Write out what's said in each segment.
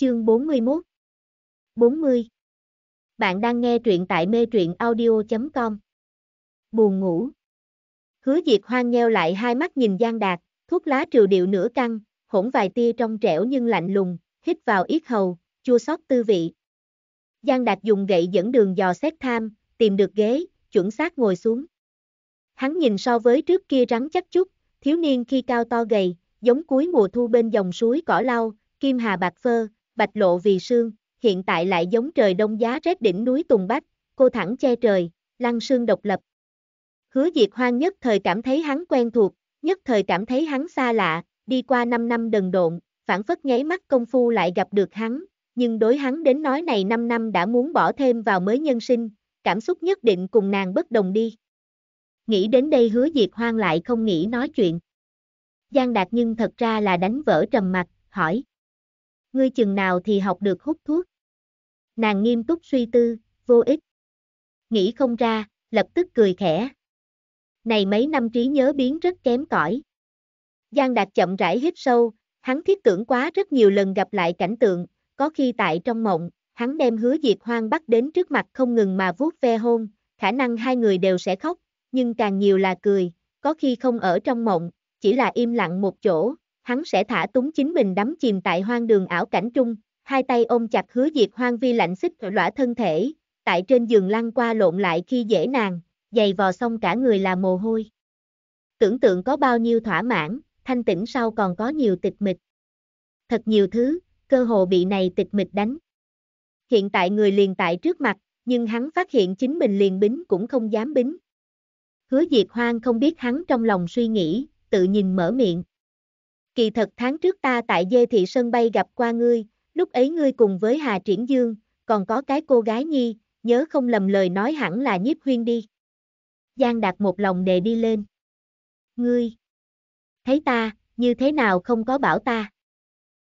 Chương 41 40 Bạn đang nghe truyện tại mê truyện audio.com Buồn ngủ Hứa Diệt hoang nheo lại hai mắt nhìn Giang Đạt, thuốc lá trừ điệu nửa căng, hỗn vài tia trong trẻo nhưng lạnh lùng, hít vào ít hầu, chua xót tư vị. Giang Đạt dùng gậy dẫn đường dò xét tham, tìm được ghế, chuẩn xác ngồi xuống. Hắn nhìn so với trước kia rắn chắc chút, thiếu niên khi cao to gầy, giống cuối mùa thu bên dòng suối cỏ lau, kim hà bạc phơ, bạch lộ vì sương, hiện tại lại giống trời đông giá rét đỉnh núi Tùng Bách, cô thẳng che trời, lăng sương độc lập. Hứa Diệt Hoang nhất thời cảm thấy hắn quen thuộc, nhất thời cảm thấy hắn xa lạ, đi qua 5 năm đần độn, phản phất nháy mắt công phu lại gặp được hắn, nhưng đối hắn đến nói này 5 năm đã muốn bỏ thêm vào mới nhân sinh, cảm xúc nhất định cùng nàng bất đồng đi. Nghĩ đến đây hứa diệt Hoang lại không nghĩ nói chuyện. Giang Đạt nhưng thật ra là đánh vỡ trầm mặt, hỏi ngươi chừng nào thì học được hút thuốc. Nàng nghiêm túc suy tư, vô ích. Nghĩ không ra, lập tức cười khẽ. Này mấy năm trí nhớ biến rất kém cỏi. Giang Đạt chậm rãi hít sâu, hắn thiết tưởng quá rất nhiều lần gặp lại cảnh tượng, có khi tại trong mộng, hắn đem hứa diệt hoang bắt đến trước mặt không ngừng mà vuốt ve hôn, khả năng hai người đều sẽ khóc, nhưng càng nhiều là cười, có khi không ở trong mộng, chỉ là im lặng một chỗ, hắn sẽ thả túng chính mình đắm chìm tại hoang đường ảo cảnh trung, hai tay ôm chặt hứa diệt hoang vi lạnh xích lõa thân thể, tại trên giường lăn qua lộn lại khi dễ nàng, giày vò xong cả người là mồ hôi. Tưởng tượng có bao nhiêu thỏa mãn, thanh tĩnh sau còn có nhiều tịch mịch. Thật nhiều thứ, cơ hồ bị này tịch mịch đánh. Hiện tại người liền tại trước mặt, nhưng hắn phát hiện chính mình liền bính cũng không dám bính. Hứa Diệt Hoang không biết hắn trong lòng suy nghĩ, tự nhìn mở miệng, kỳ thật tháng trước ta tại dê thị sân bay gặp qua ngươi, lúc ấy ngươi cùng với Hà Triển Dương, còn có cái cô gái nhi, nhớ không lầm lời nói hẳn là nhiếp huyên đi. Giang Đạt một lòng đề đi lên. Ngươi, thấy ta, như thế nào không có bảo ta?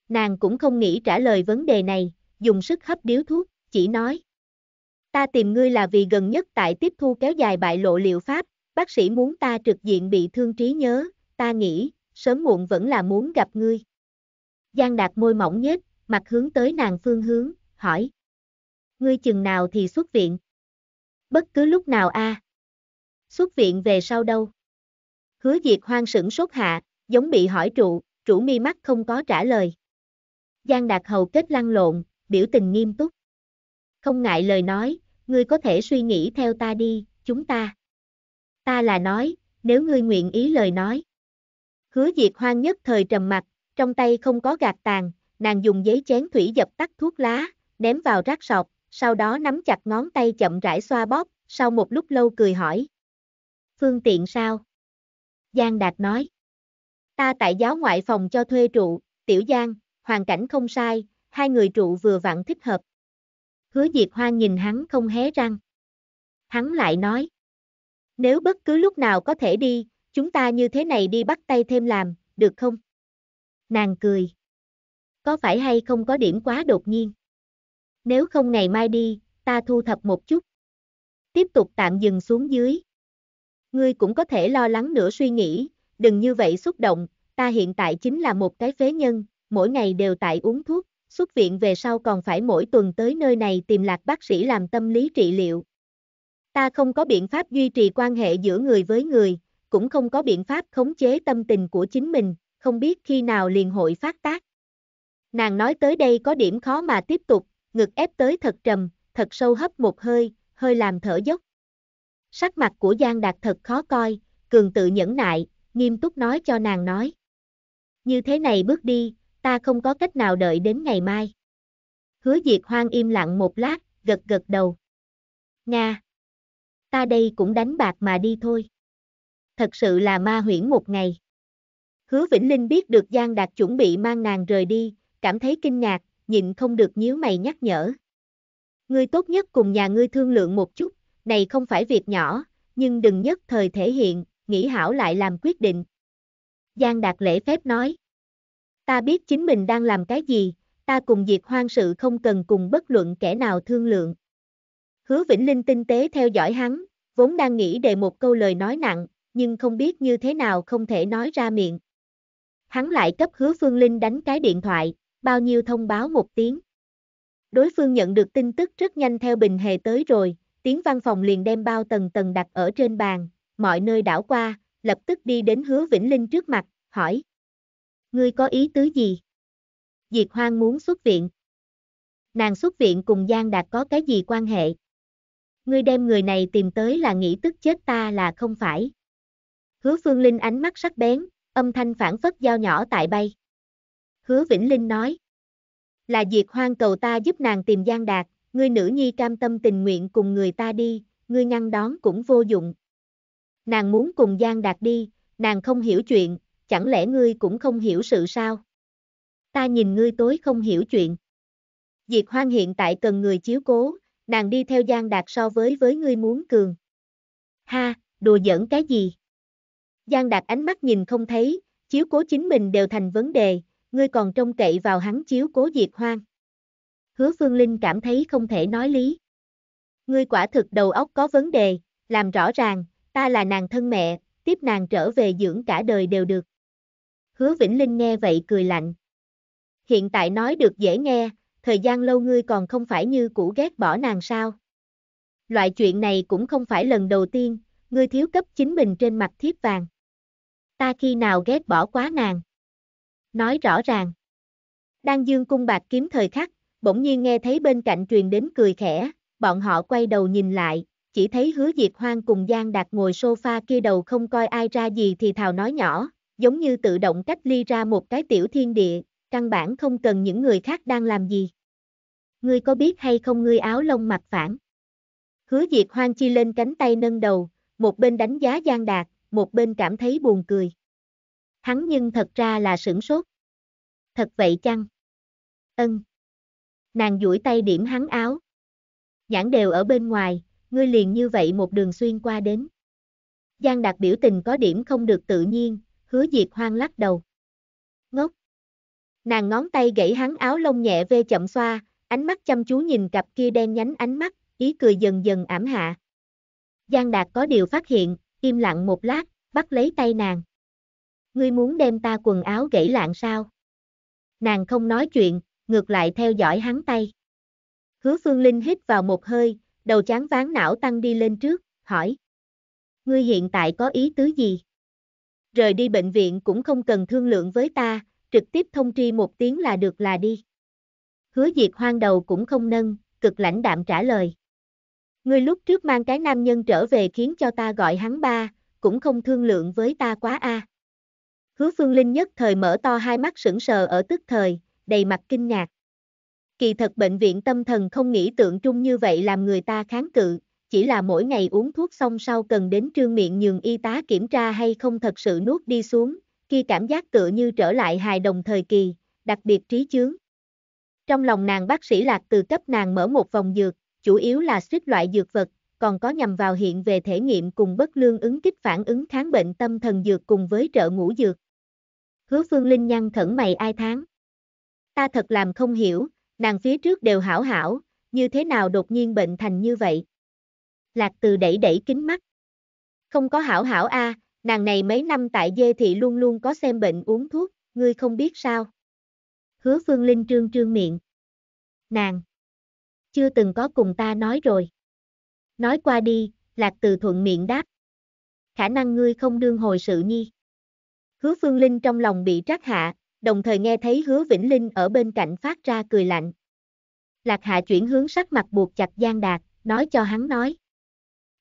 Nàng cũng không nghĩ trả lời vấn đề này, dùng sức hấp điếu thuốc, chỉ nói. Ta tìm ngươi là vì gần nhất tại tiếp thu kéo dài bại lộ liệu pháp, bác sĩ muốn ta trực diện bị thương trí nhớ, ta nghĩ, sớm muộn vẫn là muốn gặp ngươi. Giang Đạt môi mỏng nhất, mặt hướng tới nàng phương hướng, hỏi. Ngươi chừng nào thì xuất viện? Bất cứ lúc nào a. À? Xuất viện về sau đâu? Hứa Diệt hoang sửng sốt hạ, giống bị hỏi trụ, trụ mi mắt không có trả lời. Giang Đạt hầu kết lăn lộn, biểu tình nghiêm túc. Không ngại lời nói, ngươi có thể suy nghĩ theo ta đi, chúng ta. Ta là nói, nếu ngươi nguyện ý lời nói. Hứa diệt hoang nhất thời trầm mặt, trong tay không có gạt tàn, nàng dùng giấy chén thủy dập tắt thuốc lá, ném vào rác sọt, sau đó nắm chặt ngón tay chậm rãi xoa bóp, sau một lúc lâu cười hỏi. Phương tiện sao? Giang Đạt nói. Ta tại giáo ngoại phòng cho thuê trụ, tiểu Giang, hoàn cảnh không sai, hai người trụ vừa vặn thích hợp. Hứa Diệt Hoang nhìn hắn không hé răng. Hắn lại nói. Nếu bất cứ lúc nào có thể đi, chúng ta như thế này đi bắt tay thêm làm, được không? Nàng cười. Có phải hay không có điểm quá đột nhiên? Nếu không ngày mai đi, ta thu thập một chút. Tiếp tục tạm dừng xuống dưới. Ngươi cũng có thể lo lắng nữa suy nghĩ, đừng như vậy xúc động, ta hiện tại chính là một cái phế nhân, mỗi ngày đều tại uống thuốc, xuất viện về sau còn phải mỗi tuần tới nơi này tìm lạc bác sĩ làm tâm lý trị liệu. Ta không có biện pháp duy trì quan hệ giữa người với người, cũng không có biện pháp khống chế tâm tình của chính mình, không biết khi nào liền hội phát tác. Nàng nói tới đây có điểm khó mà tiếp tục, ngực ép tới thật trầm, thật sâu hấp một hơi, hơi làm thở dốc. Sắc mặt của Giang Đạt thật khó coi, cường tự nhẫn nại, nghiêm túc nói cho nàng nói. Như thế này bước đi, ta không có cách nào đợi đến ngày mai. Hứa Diệt Hoang im lặng một lát, gật gật đầu. Nga! Ta đây cũng đánh bạc mà đi thôi thật sự là ma huyễn một ngày. Hứa Vĩnh Linh biết được Giang Đạt chuẩn bị mang nàng rời đi, cảm thấy kinh ngạc, nhịn không được nhíu mày nhắc nhở. Ngươi tốt nhất cùng nhà ngươi thương lượng một chút, này không phải việc nhỏ, nhưng đừng nhất thời thể hiện, nghĩ hảo lại làm quyết định. Giang Đạt lễ phép nói. Ta biết chính mình đang làm cái gì, ta cùng diệt hoang sự không cần cùng bất luận kẻ nào thương lượng. Hứa Vĩnh Linh tinh tế theo dõi hắn, vốn đang nghĩ đề một câu lời nói nặng, nhưng không biết như thế nào không thể nói ra miệng. Hắn lại cấp hứa Phương Linh đánh cái điện thoại, bao nhiêu thông báo một tiếng. Đối phương nhận được tin tức rất nhanh theo Bình Hề tới rồi, tiếng văn phòng liền đem bao tầng tầng đặt ở trên bàn, mọi nơi đảo qua, lập tức đi đến hứa Vĩnh Linh trước mặt, hỏi. Ngươi có ý tứ gì? Diệt Hoang muốn xuất viện. Nàng xuất viện cùng Giang Đạt có cái gì quan hệ? Ngươi đem người này tìm tới là nghĩ tức chết ta là không phải? Hứa Phương Linh ánh mắt sắc bén, âm thanh phản phất dao nhỏ tại bay. Hứa Vĩnh Linh nói. Là diệt hoang cầu ta giúp nàng tìm Giang Đạt, ngươi nữ nhi cam tâm tình nguyện cùng người ta đi, ngươi ngăn đón cũng vô dụng. Nàng muốn cùng Giang Đạt đi, nàng không hiểu chuyện, chẳng lẽ ngươi cũng không hiểu sự sao? Ta nhìn ngươi tối không hiểu chuyện. Diệt hoang hiện tại cần người chiếu cố, nàng đi theo Giang Đạt so với với ngươi muốn cường. Ha, đùa giỡn cái gì? Giang Đạt ánh mắt nhìn không thấy, chiếu cố chính mình đều thành vấn đề, ngươi còn trông cậy vào hắn chiếu cố diệt hoang. Hứa Phương Linh cảm thấy không thể nói lý. Ngươi quả thực đầu óc có vấn đề, làm rõ ràng, ta là nàng thân mẹ, tiếp nàng trở về dưỡng cả đời đều được. Hứa Vĩnh Linh nghe vậy cười lạnh. Hiện tại nói được dễ nghe, thời gian lâu ngươi còn không phải như cũ ghét bỏ nàng sao. Loại chuyện này cũng không phải lần đầu tiên, ngươi thiếu cấp chính mình trên mặt thiếp vàng ta khi nào ghét bỏ quá nàng. Nói rõ ràng. Đang dương cung bạc kiếm thời khắc, bỗng nhiên nghe thấy bên cạnh truyền đến cười khẽ, bọn họ quay đầu nhìn lại, chỉ thấy hứa diệt hoang cùng Giang Đạt ngồi sofa kia đầu không coi ai ra gì thì thào nói nhỏ, giống như tự động cách ly ra một cái tiểu thiên địa, căn bản không cần những người khác đang làm gì. Ngươi có biết hay không ngươi áo lông mặt phản? Hứa diệt hoang chi lên cánh tay nâng đầu, một bên đánh giá Giang Đạt, một bên cảm thấy buồn cười. Hắn nhưng thật ra là sửng sốt. Thật vậy chăng? Ân. Nàng duỗi tay điểm hắn áo. Nhãn đều ở bên ngoài, ngươi liền như vậy một đường xuyên qua đến. Giang đạt biểu tình có điểm không được tự nhiên, hứa diệt hoang lắc đầu. Ngốc. Nàng ngón tay gãy hắn áo lông nhẹ vê chậm xoa, ánh mắt chăm chú nhìn cặp kia đen nhánh ánh mắt, ý cười dần dần ảm hạ. Giang Đạt có điều phát hiện, im lặng một lát, bắt lấy tay nàng. Ngươi muốn đem ta quần áo gãy lạng sao? Nàng không nói chuyện, ngược lại theo dõi hắn tay. Hứa Phương Linh hít vào một hơi, đầu chán ván não tăng đi lên trước, hỏi. Ngươi hiện tại có ý tứ gì? Rời đi bệnh viện cũng không cần thương lượng với ta, trực tiếp thông tri một tiếng là được là đi. Hứa Diệt hoang đầu cũng không nâng, cực lãnh đạm trả lời. Ngươi lúc trước mang cái nam nhân trở về khiến cho ta gọi hắn ba, cũng không thương lượng với ta quá a. À. Hứa Phương Linh nhất thời mở to hai mắt sững sờ ở tức thời, đầy mặt kinh ngạc. Kỳ thật bệnh viện tâm thần không nghĩ tượng trung như vậy làm người ta kháng cự, chỉ là mỗi ngày uống thuốc xong sau cần đến trương miệng nhường y tá kiểm tra hay không thật sự nuốt đi xuống, kia cảm giác tựa như trở lại hài đồng thời kỳ, đặc biệt trí chướng. Trong lòng nàng bác sĩ lạc từ cấp nàng mở một vòng dược, chủ yếu là suýt loại dược vật, còn có nhằm vào hiện về thể nghiệm cùng bất lương ứng kích phản ứng kháng bệnh tâm thần dược cùng với trợ ngũ dược. Hứa Phương Linh nhăn thẩn mày ai tháng. Ta thật làm không hiểu, nàng phía trước đều hảo hảo, như thế nào đột nhiên bệnh thành như vậy. Lạc từ đẩy đẩy kính mắt. Không có hảo hảo a, nàng này mấy năm tại dê thị luôn luôn có xem bệnh uống thuốc, ngươi không biết sao. Hứa Phương Linh trương trương miệng. Nàng chưa từng có cùng ta nói rồi. Nói qua đi, Lạc Từ thuận miệng đáp. Khả năng ngươi không đương hồi sự nhi. Hứa Phương Linh trong lòng bị trắc hạ, đồng thời nghe thấy hứa Vĩnh Linh ở bên cạnh phát ra cười lạnh. Lạc hạ chuyển hướng sắc mặt buộc chặt Giang Đạt, nói cho hắn nói.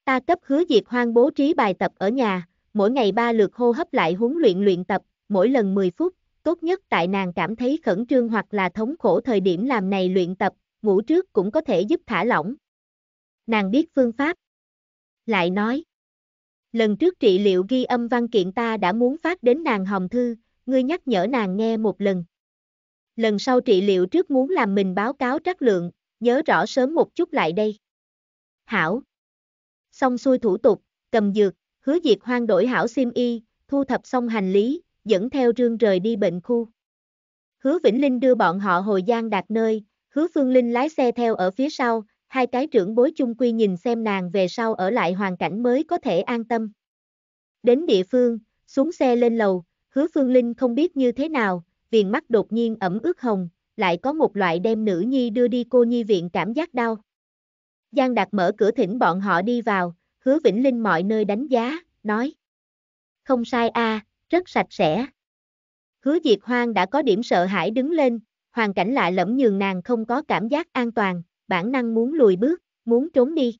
Ta cấp hứa diệt hoang bố trí bài tập ở nhà, mỗi ngày ba lượt hô hấp lại huấn luyện luyện tập, mỗi lần 10 phút, tốt nhất tại nàng cảm thấy khẩn trương hoặc là thống khổ thời điểm làm này luyện tập, ngủ trước cũng có thể giúp thả lỏng. Nàng biết phương pháp. Lại nói. Lần trước trị liệu ghi âm văn kiện ta đã muốn phát đến nàng hồng thư, ngươi nhắc nhở nàng nghe một lần. Lần sau trị liệu trước muốn làm mình báo cáo trắc lượng, nhớ rõ sớm một chút lại đây. Hảo. Xong xuôi thủ tục, cầm dược, hứa diệt hoang đổi hảo sim y, thu thập xong hành lý, dẫn theo rương rời đi bệnh khu. Hứa Vĩnh Linh đưa bọn họ hồi gian đạt nơi, Hứa Phương Linh lái xe theo ở phía sau, hai cái trưởng bối chung quy nhìn xem nàng về sau ở lại hoàn cảnh mới có thể an tâm. Đến địa phương, xuống xe lên lầu, hứa Phương Linh không biết như thế nào, viền mắt đột nhiên ẩm ướt hồng, lại có một loại đem nữ nhi đưa đi cô nhi viện cảm giác đau. Giang Đạt mở cửa thỉnh bọn họ đi vào, hứa Vĩnh Linh mọi nơi đánh giá, nói. Không sai a, à, rất sạch sẽ. Hứa Diệt Hoang đã có điểm sợ hãi đứng lên, hoàn cảnh lạ lẫm nhường nàng không có cảm giác an toàn, bản năng muốn lùi bước, muốn trốn đi.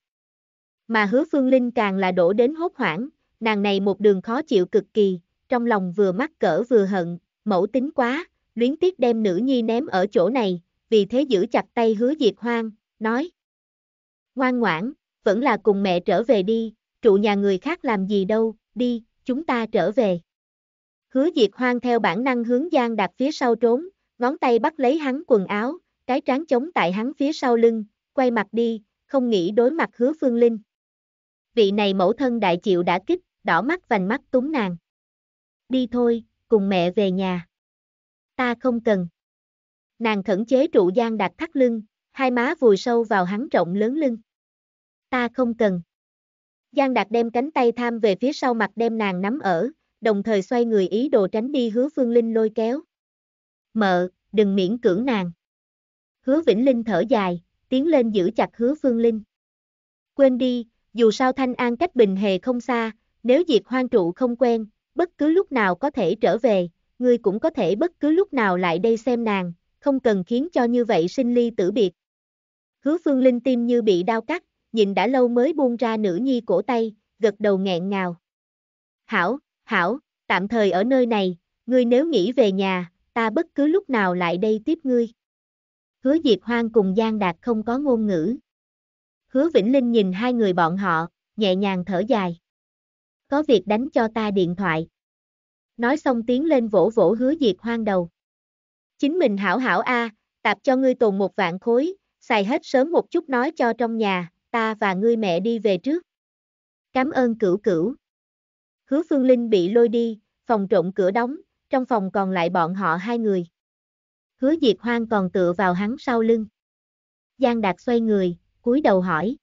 Mà hứa phương linh càng là đổ đến hốt hoảng, nàng này một đường khó chịu cực kỳ, trong lòng vừa mắc cỡ vừa hận, mẫu tính quá, luyến tiếc đem nữ nhi ném ở chỗ này, vì thế giữ chặt tay hứa diệt hoang, nói. Ngoan ngoãn, vẫn là cùng mẹ trở về đi, trụ nhà người khác làm gì đâu, đi, chúng ta trở về. Hứa diệt hoang theo bản năng hướng Giang đặt phía sau trốn, ngón tay bắt lấy hắn quần áo, cái trán chống tại hắn phía sau lưng, quay mặt đi, không nghĩ đối mặt hứa phương linh. Vị này mẫu thân đại chịu đã kích, đỏ mắt vành mắt túng nàng. Đi thôi, cùng mẹ về nhà. Ta không cần. Nàng khẩn chế trụ gian đặt thắt lưng, hai má vùi sâu vào hắn rộng lớn lưng. Ta không cần. Giang Đạt đem cánh tay tham về phía sau mặt đem nàng nắm ở, đồng thời xoay người ý đồ tránh đi hứa Phương Linh lôi kéo mợ, đừng miễn cưỡng nàng. Hứa Vĩnh Linh thở dài, tiến lên giữ chặt hứa Phương Linh. Quên đi, dù sao Thanh An cách Bình Hề không xa, nếu diệt hoang trụ không quen, bất cứ lúc nào có thể trở về, ngươi cũng có thể bất cứ lúc nào lại đây xem nàng, không cần khiến cho như vậy sinh ly tử biệt. Hứa Phương Linh tim như bị đau cắt, nhìn đã lâu mới buông ra nữ nhi cổ tay, gật đầu nghẹn ngào. Hảo, hảo, tạm thời ở nơi này, ngươi nếu nghĩ về nhà, ta bất cứ lúc nào lại đây tiếp ngươi. Hứa Diệp Hoang cùng Giang Đạt không có ngôn ngữ. Hứa Vĩnh Linh nhìn hai người bọn họ, nhẹ nhàng thở dài. Có việc đánh cho ta điện thoại. Nói xong tiến lên vỗ vỗ hứa Diệp Hoang đầu. Chính mình hảo hảo a, à, tạp cho ngươi tồn một vạn khối, xài hết sớm một chút nói cho trong nhà, ta và ngươi mẹ đi về trước. Cảm ơn cửu cửu. Hứa Phương Linh bị lôi đi, phòng trộm cửa đóng, trong phòng còn lại bọn họ hai người. Hứa Diệp Hoang còn tựa vào hắn sau lưng. Giang Đạt xoay người, cúi đầu hỏi.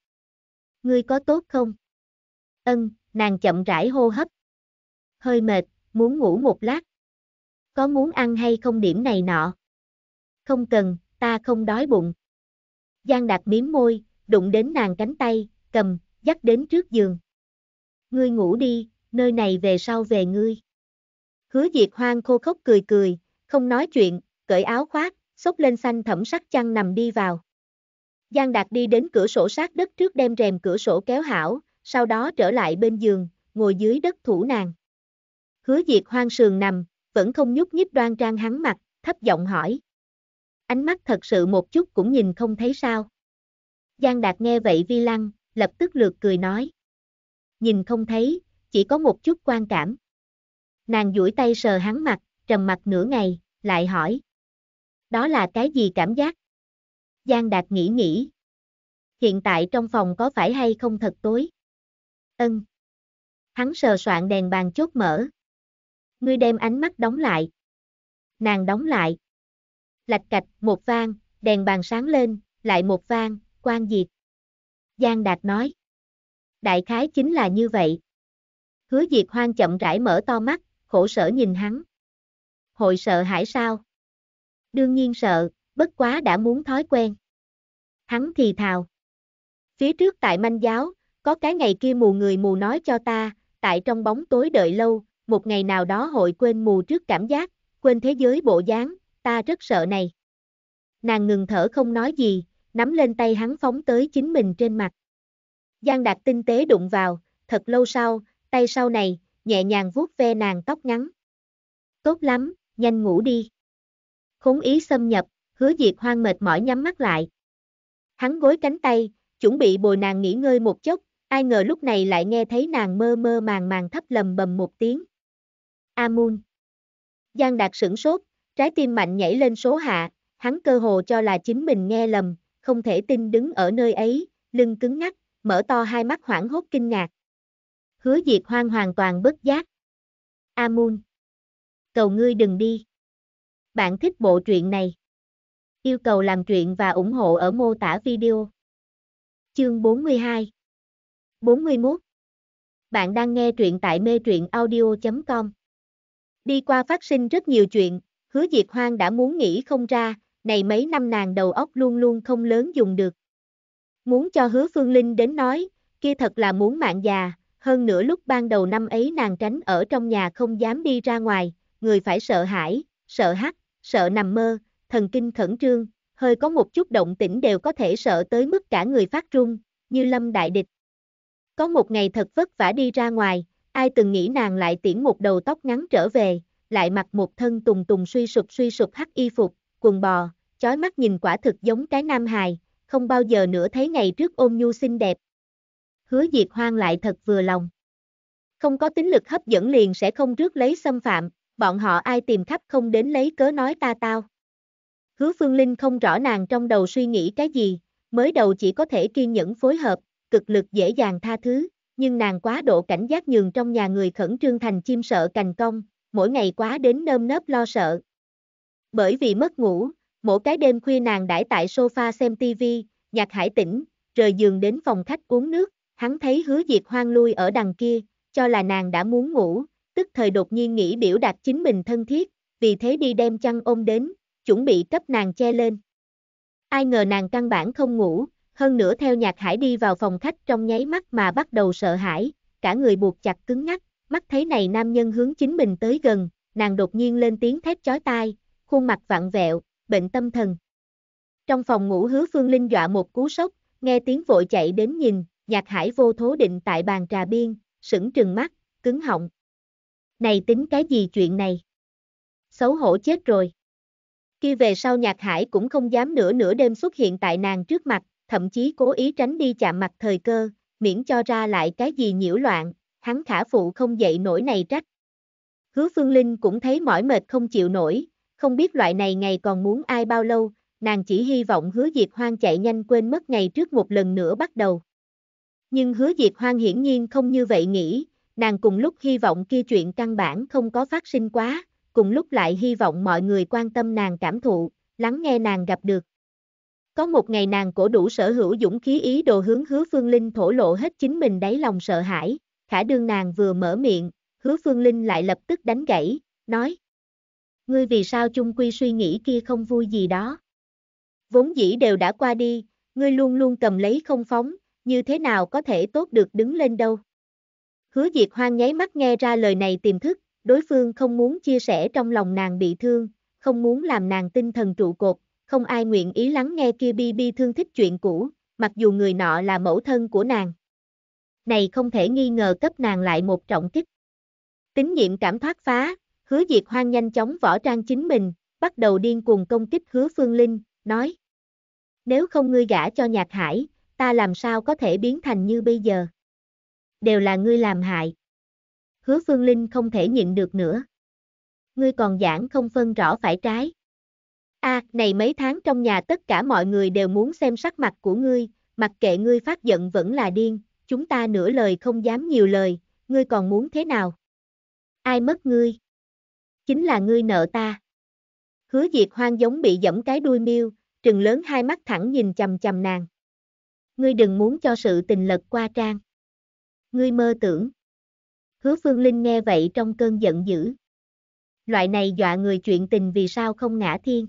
Ngươi có tốt không? Ân, nàng chậm rãi hô hấp. Hơi mệt, muốn ngủ một lát. Có muốn ăn hay không điểm này nọ? Không cần, ta không đói bụng. Giang Đạt miếm môi, đụng đến nàng cánh tay, cầm, dắt đến trước giường. Ngươi ngủ đi, nơi này về sau về ngươi. Hứa Diệt Hoang khô khốc cười cười, không nói chuyện, cởi áo khoác, xốc lên xanh thẩm sắc chăn nằm đi vào. Giang Đạt đi đến cửa sổ sát đất trước đem rèm cửa sổ kéo hảo, sau đó trở lại bên giường, ngồi dưới đất thủ nàng. Hứa Diệt Hoang sườn nằm, vẫn không nhúc nhích đoan trang hắn mặt, thấp giọng hỏi. Ánh mắt thật sự một chút cũng nhìn không thấy sao. Giang Đạt nghe vậy vi lăng, lập tức lượt cười nói. Nhìn không thấy, chỉ có một chút quan cảm. Nàng duỗi tay sờ hắn mặt, trầm mặt nửa ngày, lại hỏi. Đó là cái gì cảm giác? Giang Đạt nghĩ nghĩ. Hiện tại trong phòng có phải hay không thật tối? Ân. Hắn sờ soạn đèn bàn chốt mở. Ngươi đem ánh mắt đóng lại. Nàng đóng lại. Lạch cạch, một vang, đèn bàn sáng lên, lại một vang, quan diệt. Giang Đạt nói. Đại khái chính là như vậy. Hứa Diệt Hoang chậm rãi mở to mắt, khổ sở nhìn hắn. Hội sợ hãi sao? Đương nhiên sợ, bất quá đã muốn thói quen. Hắn thì thào. Phía trước tại manh giáo, có cái ngày kia mù người mù nói cho ta, tại trong bóng tối đợi lâu, một ngày nào đó hội quên mù trước cảm giác, quên thế giới bộ dáng, ta rất sợ này. Nàng ngừng thở không nói gì, nắm lên tay hắn phóng tới chính mình trên mặt. Giang Đạt tinh tế đụng vào, thật lâu sau, tay sau này, nhẹ nhàng vuốt ve nàng tóc ngắn. Tốt lắm, nhanh ngủ đi. Khốn ý xâm nhập, hứa diệt hoang mệt mỏi nhắm mắt lại. Hắn gối cánh tay, chuẩn bị bồi nàng nghỉ ngơi một chút, ai ngờ lúc này lại nghe thấy nàng mơ mơ màng màng thấp lầm bầm một tiếng. Amun. Giang Đạt sửng sốt, trái tim mạnh nhảy lên số hạ, hắn cơ hồ cho là chính mình nghe lầm, không thể tin đứng ở nơi ấy, lưng cứng ngắc, mở to hai mắt hoảng hốt kinh ngạc hứa diệt hoang hoàn toàn bất giác. Amun. Cầu ngươi đừng đi. Bạn thích bộ truyện này. Yêu cầu làm truyện và ủng hộ ở mô tả video. Chương 42 41 Bạn đang nghe truyện tại mê truyện audio.com Đi qua phát sinh rất nhiều chuyện, hứa diệt hoang đã muốn nghĩ không ra, này mấy năm nàng đầu óc luôn luôn không lớn dùng được. Muốn cho hứa phương linh đến nói, kia thật là muốn mạng già, hơn nữa lúc ban đầu năm ấy nàng tránh ở trong nhà không dám đi ra ngoài, người phải sợ hãi, sợ hắt, sợ nằm mơ, thần kinh khẩn trương, hơi có một chút động tĩnh đều có thể sợ tới mức cả người phát run, như lâm đại địch. Có một ngày thật vất vả đi ra ngoài, ai từng nghĩ nàng lại tiễn một đầu tóc ngắn trở về, lại mặc một thân tùng tùng suy sụp suy sụp hắt y phục, quần bò, chói mắt nhìn quả thực giống cái nam hài, không bao giờ nữa thấy ngày trước ôm nhu xinh đẹp, hứa diệt hoang lại thật vừa lòng. Không có tính lực hấp dẫn liền sẽ không rước lấy xâm phạm, bọn họ ai tìm khắp không đến lấy cớ nói ta tao. Hứa Phương Linh không rõ nàng trong đầu suy nghĩ cái gì, mới đầu chỉ có thể kiên nhẫn phối hợp, cực lực dễ dàng tha thứ, nhưng nàng quá độ cảnh giác nhường trong nhà người khẩn trương thành chim sợ cành công, mỗi ngày quá đến nơm nớp lo sợ. Bởi vì mất ngủ, mỗi cái đêm khuya nàng đãi tại sofa xem tivi, nhạc hải tĩnh, rời giường đến phòng khách uống nước, Hắn thấy hứa diệt hoang lui ở đằng kia, cho là nàng đã muốn ngủ, tức thời đột nhiên nghĩ biểu đạt chính mình thân thiết, vì thế đi đem chăn ôm đến, chuẩn bị cấp nàng che lên. Ai ngờ nàng căn bản không ngủ, hơn nữa theo nhạc hải đi vào phòng khách trong nháy mắt mà bắt đầu sợ hãi, cả người buộc chặt cứng ngắc, mắt thấy này nam nhân hướng chính mình tới gần, nàng đột nhiên lên tiếng thét chói tai, khuôn mặt vặn vẹo, bệnh tâm thần. Trong phòng ngủ hứa phương linh dọa một cú sốc, nghe tiếng vội chạy đến nhìn, Nhạc hải vô thố định tại bàn trà biên, sững trừng mắt, cứng họng. Này tính cái gì chuyện này? Xấu hổ chết rồi. Khi về sau nhạc hải cũng không dám nửa nửa đêm xuất hiện tại nàng trước mặt, thậm chí cố ý tránh đi chạm mặt thời cơ, miễn cho ra lại cái gì nhiễu loạn, hắn khả phụ không dậy nổi này trách. Hứa Phương Linh cũng thấy mỏi mệt không chịu nổi, không biết loại này ngày còn muốn ai bao lâu, nàng chỉ hy vọng hứa diệt hoang chạy nhanh quên mất ngày trước một lần nữa bắt đầu. Nhưng hứa Diệp Hoang hiển nhiên không như vậy nghĩ, nàng cùng lúc hy vọng kia chuyện căn bản không có phát sinh quá, cùng lúc lại hy vọng mọi người quan tâm nàng cảm thụ, lắng nghe nàng gặp được. Có một ngày nàng cổ đủ sở hữu dũng khí ý đồ hướng hứa Phương Linh thổ lộ hết chính mình đáy lòng sợ hãi, khả đương nàng vừa mở miệng, hứa Phương Linh lại lập tức đánh gãy, nói. Ngươi vì sao chung quy suy nghĩ kia không vui gì đó. Vốn dĩ đều đã qua đi, ngươi luôn luôn cầm lấy không phóng, như thế nào có thể tốt được đứng lên đâu. Hứa Diệt Hoang nháy mắt nghe ra lời này tiềm thức, đối phương không muốn chia sẻ trong lòng nàng bị thương, không muốn làm nàng tinh thần trụ cột, không ai nguyện ý lắng nghe kia bi bi thương thích chuyện cũ, mặc dù người nọ là mẫu thân của nàng. Này không thể nghi ngờ cấp nàng lại một trọng kích. Tín nhiệm cảm thoát phá, hứa diệt hoang nhanh chóng võ trang chính mình, bắt đầu điên cuồng công kích hứa phương linh, nói. Nếu không ngươi gả cho nhạc hải, ta làm sao có thể biến thành như bây giờ. Đều là ngươi làm hại. Hứa Phương Linh không thể nhịn được nữa. Ngươi còn giảng không phân rõ phải trái. A, à, này mấy tháng trong nhà tất cả mọi người đều muốn xem sắc mặt của ngươi, mặc kệ ngươi phát giận vẫn là điên, chúng ta nửa lời không dám nhiều lời, ngươi còn muốn thế nào? Ai mất ngươi? Chính là ngươi nợ ta. Hứa Diệt Hoang giống bị dẫm cái đuôi miêu, trừng lớn hai mắt thẳng nhìn chầm chầm nàng. Ngươi đừng muốn cho sự tình lật qua trang. Ngươi mơ tưởng. Hứa Phương Linh nghe vậy trong cơn giận dữ. Loại này dọa người chuyện tình vì sao không ngã thiên.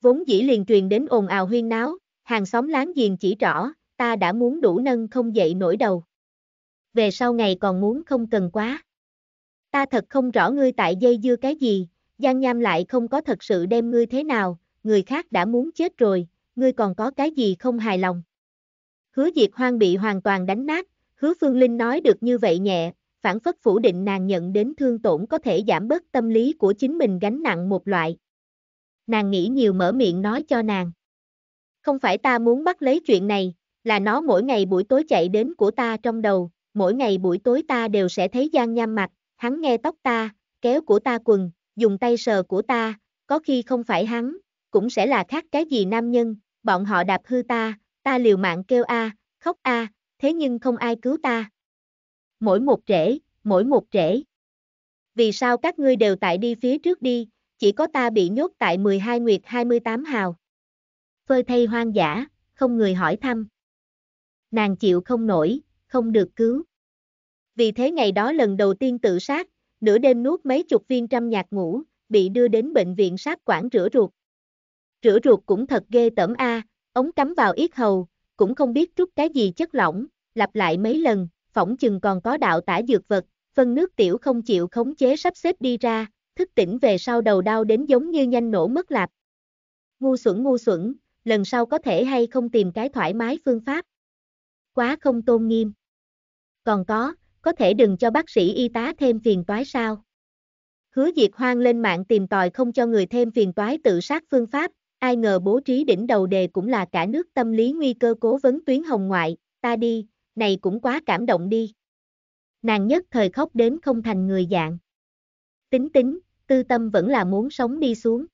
Vốn dĩ liền truyền đến ồn ào huyên náo, hàng xóm láng giềng chỉ rõ, ta đã muốn đủ nâng không dậy nổi đầu. Về sau ngày còn muốn không cần quá. Ta thật không rõ ngươi tại dây dưa cái gì, Giang Nham lại không có thật sự đem ngươi thế nào, người khác đã muốn chết rồi, ngươi còn có cái gì không hài lòng. Hứa Diệt Hoang bị hoàn toàn đánh nát, Hứa Phương Linh nói được như vậy nhẹ, phản phất phủ định nàng nhận đến thương tổn có thể giảm bớt tâm lý của chính mình gánh nặng một loại. Nàng nghĩ nhiều mở miệng nói cho nàng. Không phải ta muốn bắt lấy chuyện này, là nó mỗi ngày buổi tối chạy đến của ta trong đầu, mỗi ngày buổi tối ta đều sẽ thấy Giang Nham mặt, hắn nghe tóc ta, kéo của ta quần, dùng tay sờ của ta, có khi không phải hắn, cũng sẽ là khác cái gì nam nhân, bọn họ đạp hư ta, ta liều mạng kêu a, khóc a, thế nhưng không ai cứu ta. Mỗi một rễ, mỗi một rễ. Vì sao các ngươi đều tại đi phía trước đi, chỉ có ta bị nhốt tại 12 nguyệt 28 hào. Phơi thay hoang dã, không người hỏi thăm. Nàng chịu không nổi, không được cứu. Vì thế ngày đó lần đầu tiên tự sát, nửa đêm nuốt mấy chục viên trăm nhạc ngủ, bị đưa đến bệnh viện sát quản rửa ruột. Rửa ruột cũng thật ghê tởm a, à, ống cắm vào yết hầu, cũng không biết rút cái gì chất lỏng, lặp lại mấy lần, phỏng chừng còn có đạo tả dược vật, phân nước tiểu không chịu khống chế sắp xếp đi ra, thức tỉnh về sau đầu đau đến giống như nhanh nổ mất lạp. Ngu xuẩn ngu xuẩn, lần sau có thể hay không tìm cái thoải mái phương pháp. Quá không tôn nghiêm. Còn có, có thể đừng cho bác sĩ y tá thêm phiền toái sao. Hứa Diệt Hoang lên mạng tìm tòi không cho người thêm phiền toái tự sát phương pháp, ai ngờ bố trí đỉnh đầu đề cũng là cả nước tâm lý nguy cơ cố vấn tuyến hồng ngoại, ta đi, này cũng quá cảm động đi. Nàng nhất thời khóc đến không thành người dạng. Tính tính, tư tâm vẫn là muốn sống đi xuống.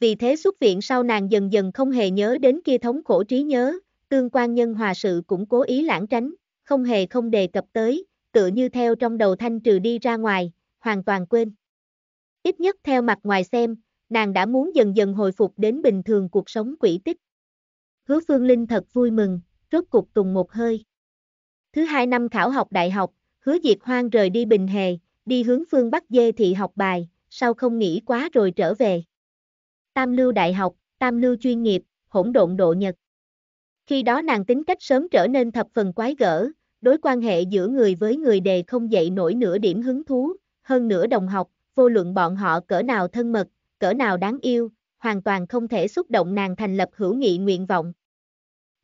Vì thế xuất viện sau nàng dần dần không hề nhớ đến kia thống khổ trí nhớ, tương quan nhân hòa sự cũng cố ý lãng tránh, không hề không đề cập tới, tựa như theo trong đầu thanh trừ đi ra ngoài, hoàn toàn quên. Ít nhất theo mặt ngoài xem, nàng đã muốn dần dần hồi phục đến bình thường cuộc sống quỷ tích. Hứa Phương Linh thật vui mừng, rốt cục tùng một hơi. Thứ hai năm khảo học đại học, hứa Diệt Hoang rời đi Bình Hề, đi hướng phương Bắc Dê thị học bài, sau không nghĩ quá rồi trở về. Tam lưu đại học, tam lưu chuyên nghiệp, hỗn độn độ nhật. Khi đó nàng tính cách sớm trở nên thập phần quái gở, đối quan hệ giữa người với người đề không dậy nổi nửa điểm hứng thú, hơn nữa đồng học, vô luận bọn họ cỡ nào thân mật, cỡ nào đáng yêu, hoàn toàn không thể xúc động nàng thành lập hữu nghị nguyện vọng.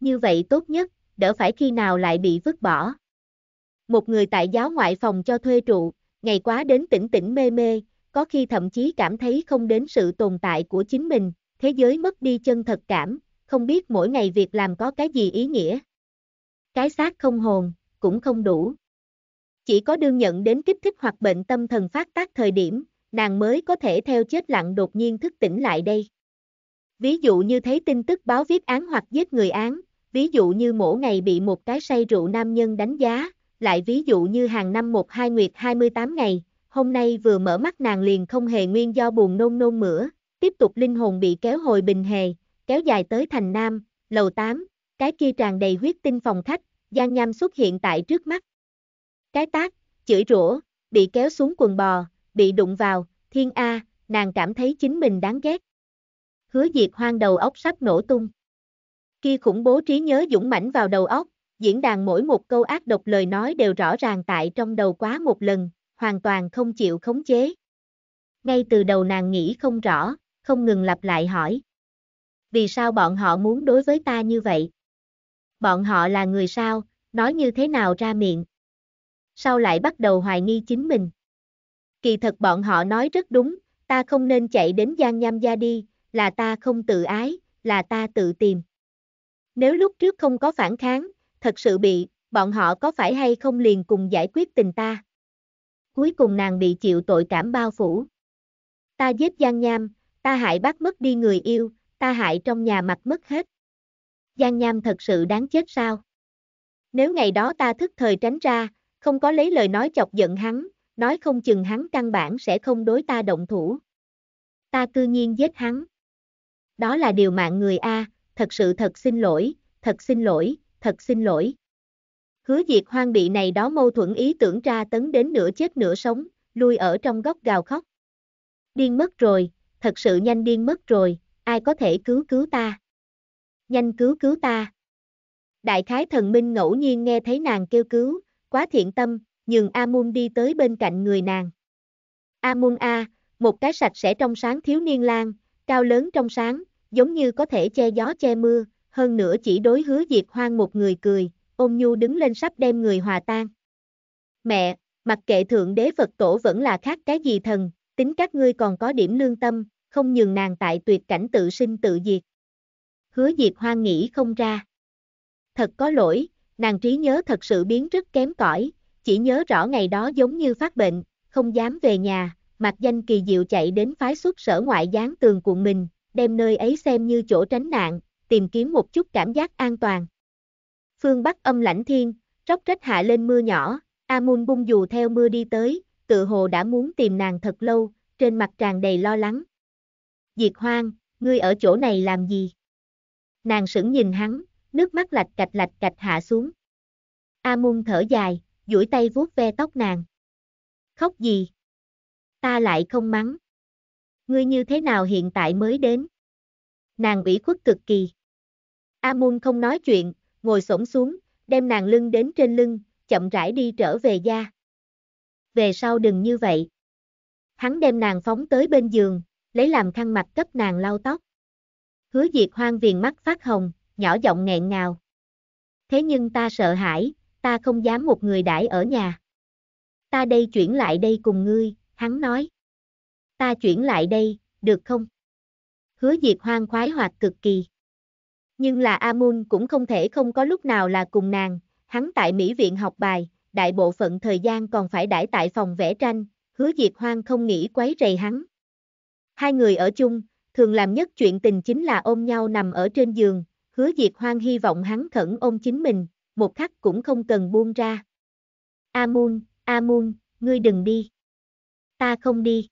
Như vậy tốt nhất, đỡ phải khi nào lại bị vứt bỏ. Một người tại giáo ngoại phòng cho thuê trụ, ngày quá đến tỉnh tỉnh mê mê, có khi thậm chí cảm thấy không đến sự tồn tại của chính mình, thế giới mất đi chân thật cảm, không biết mỗi ngày việc làm có cái gì ý nghĩa. Cái xác không hồn, cũng không đủ. Chỉ có đương nhận đến kích thích hoặc bệnh tâm thần phát tác thời điểm, nàng mới có thể theo chết lặng đột nhiên thức tỉnh lại đây. Ví dụ như thấy tin tức báo viết án hoặc giết người án, ví dụ như mỗi ngày bị một cái say rượu nam nhân đánh giá, lại ví dụ như hàng năm một hai nguyệt 28 ngày, hôm nay vừa mở mắt nàng liền không hề nguyên do buồn nôn nôn mửa, tiếp tục linh hồn bị kéo hồi bình hề, kéo dài tới thành nam, lầu 8, cái kia tràn đầy huyết tinh phòng khách, Giang Nham xuất hiện tại trước mắt. Cái tác, chửi rủa, bị kéo xuống quần bò, bị đụng vào, thiên A, nàng cảm thấy chính mình đáng ghét. Hứa diệt hoang đầu óc sắp nổ tung. Khi khủng bố trí nhớ dũng mãnh vào đầu óc, diễn đàn mỗi một câu ác độc lời nói đều rõ ràng tại trong đầu quá một lần, hoàn toàn không chịu khống chế. Ngay từ đầu nàng nghĩ không rõ, không ngừng lặp lại hỏi. Vì sao bọn họ muốn đối với ta như vậy? Bọn họ là người sao, nói như thế nào ra miệng? Sau lại bắt đầu hoài nghi chính mình. Kỳ thật bọn họ nói rất đúng, ta không nên chạy đến Giang Nham Gia đi, là ta không tự ái, là ta tự tìm. Nếu lúc trước không có phản kháng, thật sự bị, bọn họ có phải hay không liền cùng giải quyết tình ta. Cuối cùng nàng bị chịu tội cảm bao phủ. Ta giết Giang Nham, ta hại bắt mất đi người yêu, ta hại trong nhà mặt mất hết. Giang Nham thật sự đáng chết sao? Nếu ngày đó ta thức thời tránh ra, không có lấy lời nói chọc giận hắn, nói không chừng hắn căn bản sẽ không đối ta động thủ. Ta cư nhiên giết hắn. Đó là điều mạng người A, thật sự thật xin lỗi, thật xin lỗi, thật xin lỗi. Hứa diệt hoang bị này đó mâu thuẫn ý tưởng tra tấn đến nửa chết nửa sống, lui ở trong góc gào khóc. Điên mất rồi, thật sự nhanh điên mất rồi, ai có thể cứu cứu ta. Nhanh cứu cứu ta. Đại khái thần minh ngẫu nhiên nghe thấy nàng kêu cứu, quá thiện tâm, nhường Amun đi tới bên cạnh người nàng. Amun A, một cái sạch sẽ trong sáng thiếu niên lang, cao lớn trong sáng, giống như có thể che gió che mưa, hơn nữa chỉ đối hứa diệt hoang một người cười, ôm nhu đứng lên sắp đem người hòa tan. Mẹ, mặc kệ thượng đế Phật tổ vẫn là khác cái gì thần, tính các ngươi còn có điểm lương tâm, không nhường nàng tại tuyệt cảnh tự sinh tự diệt. Hứa diệt hoang nghĩ không ra. Thật có lỗi, nàng trí nhớ thật sự biến rất kém cỏi, chỉ nhớ rõ ngày đó giống như phát bệnh, không dám về nhà, mặt danh kỳ diệu chạy đến phái xuất sở ngoại gián tường cuộn mình, đem nơi ấy xem như chỗ tránh nạn, tìm kiếm một chút cảm giác an toàn. Phương Bắc âm lãnh thiên, róc rách hạ lên mưa nhỏ, Amun bung dù theo mưa đi tới, tự hồ đã muốn tìm nàng thật lâu, trên mặt tràn đầy lo lắng. Diệt hoang, ngươi ở chỗ này làm gì? Nàng sững nhìn hắn, nước mắt lạch cạch lạch cạch hạ xuống. Amun thở dài, duỗi tay vuốt ve tóc nàng. Khóc gì? Ta lại không mắng. Ngươi như thế nào hiện tại mới đến? Nàng ủy khuất cực kỳ. Amun không nói chuyện, ngồi xổm xuống, đem nàng lưng đến trên lưng, chậm rãi đi trở về gia. Về sau đừng như vậy. Hắn đem nàng phóng tới bên giường, lấy làm khăn mặt cấp nàng lau tóc. Hứa Diệt Hoang viền mắt phát hồng, nhỏ giọng nghẹn ngào. Thế nhưng ta sợ hãi, ta không dám một người đãi ở nhà. Ta đây chuyển lại đây cùng ngươi, hắn nói. Ta chuyển lại đây, được không? Hứa Diệp hoang khoái hoạt cực kỳ. Nhưng là Amun cũng không thể không có lúc nào là cùng nàng, hắn tại Mỹ viện học bài, đại bộ phận thời gian còn phải đãi tại phòng vẽ tranh, hứa Diệp hoang không nghĩ quấy rầy hắn. Hai người ở chung, thường làm nhất chuyện tình chính là ôm nhau nằm ở trên giường, hứa Diệp hoang hy vọng hắn khẩn ôm chính mình, một khắc cũng không cần buông ra. Amun, Amun, ngươi đừng đi. Ta không đi.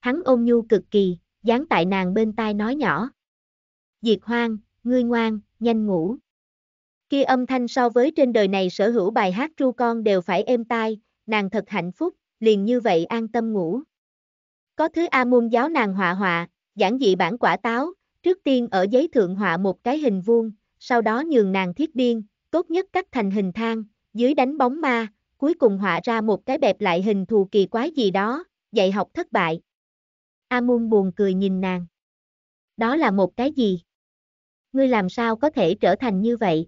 Hắn ôm nhu cực kỳ, dán tại nàng bên tai nói nhỏ. Diệt hoang, ngươi ngoan, nhanh ngủ. Kia âm thanh so với trên đời này sở hữu bài hát ru con đều phải êm tai, nàng thật hạnh phúc, liền như vậy an tâm ngủ. Có thứ Amun giáo nàng họa họa, giảng dị bản quả táo, trước tiên ở giấy thượng họa một cái hình vuông, sau đó nhường nàng thiết biên tốt nhất cắt thành hình thang, dưới đánh bóng ma, cuối cùng họa ra một cái bẹp lại hình thù kỳ quái gì đó, dạy học thất bại. Amun buồn cười nhìn nàng. Đó là một cái gì? Ngươi làm sao có thể trở thành như vậy?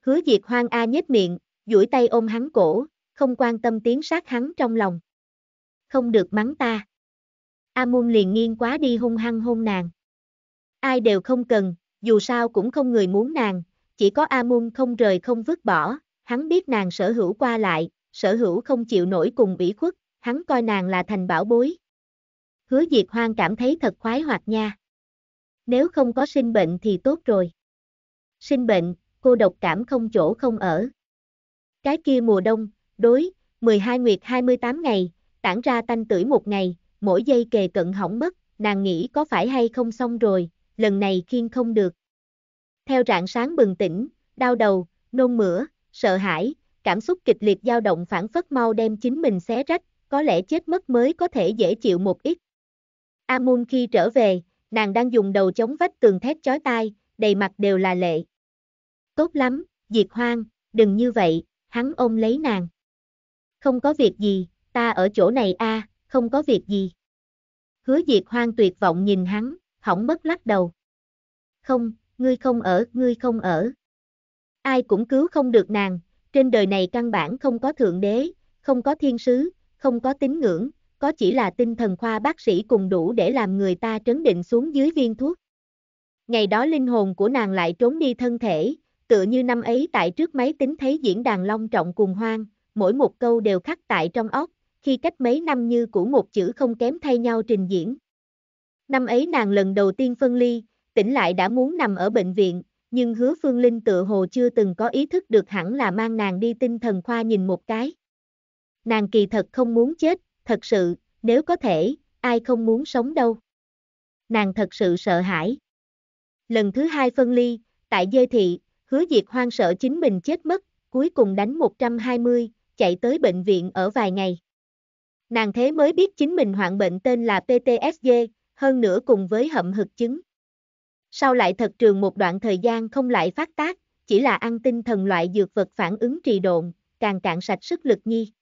Hứa diệt hoang A nhếch miệng, duỗi tay ôm hắn cổ, không quan tâm tiếng sát hắn trong lòng. Không được mắng ta. Amun liền nghiêng quá đi hung hăng hôn nàng. Ai đều không cần, dù sao cũng không người muốn nàng, chỉ có Amun không rời không vứt bỏ, hắn biết nàng sở hữu qua lại, sở hữu không chịu nổi cùng ủy khuất, hắn coi nàng là thành bảo bối. Hứa Diệt Hoang cảm thấy thật khoái hoạt nha. Nếu không có sinh bệnh thì tốt rồi. Sinh bệnh, cô độc cảm không chỗ không ở. Cái kia mùa đông, đối, 12 nguyệt 28 ngày, tản ra tanh tử một ngày, mỗi giây kề cận hỏng mất, nàng nghĩ có phải hay không xong rồi, lần này khiên không được, theo rạng sáng bừng tỉnh, đau đầu, nôn mửa, sợ hãi, cảm xúc kịch liệt dao động phản phất mau đem chính mình xé rách, có lẽ chết mất mới có thể dễ chịu một ít. Amun khi trở về, nàng đang dùng đầu chống vách tường thét chói tai, đầy mặt đều là lệ. Tốt lắm, Diệt Hoang, đừng như vậy, hắn ôm lấy nàng. Không có việc gì, ta ở chỗ này a, không có việc gì. Hứa Diệt Hoang tuyệt vọng nhìn hắn, hỏng mất lắc đầu. Không, ngươi không ở, ngươi không ở. Ai cũng cứu không được nàng, trên đời này căn bản không có thượng đế, không có thiên sứ, không có tín ngưỡng, có chỉ là tinh thần khoa bác sĩ cùng đủ để làm người ta trấn định xuống dưới viên thuốc. Ngày đó linh hồn của nàng lại trốn đi thân thể, tựa như năm ấy tại trước máy tính thấy diễn đàn long trọng cùng hoang, mỗi một câu đều khắc tại trong óc, khi cách mấy năm như cũ một chữ không kém thay nhau trình diễn. Năm ấy nàng lần đầu tiên phân ly, tỉnh lại đã muốn nằm ở bệnh viện, nhưng hứa phương linh tự hồ chưa từng có ý thức được hẳn là mang nàng đi tinh thần khoa nhìn một cái. Nàng kỳ thật không muốn chết, thật sự, nếu có thể, ai không muốn sống đâu. Nàng thật sự sợ hãi. Lần thứ hai phân ly, tại dê thị, hứa diệt hoang sợ chính mình chết mất, cuối cùng đánh 120, chạy tới bệnh viện ở vài ngày. Nàng thế mới biết chính mình hoạn bệnh tên là PTSD, hơn nữa cùng với hậm hực chứng sau lại thật trường một đoạn thời gian không lại phát tác, chỉ là ăn tinh thần loại dược vật phản ứng trì độn, càng cạn sạch sức lực nhi.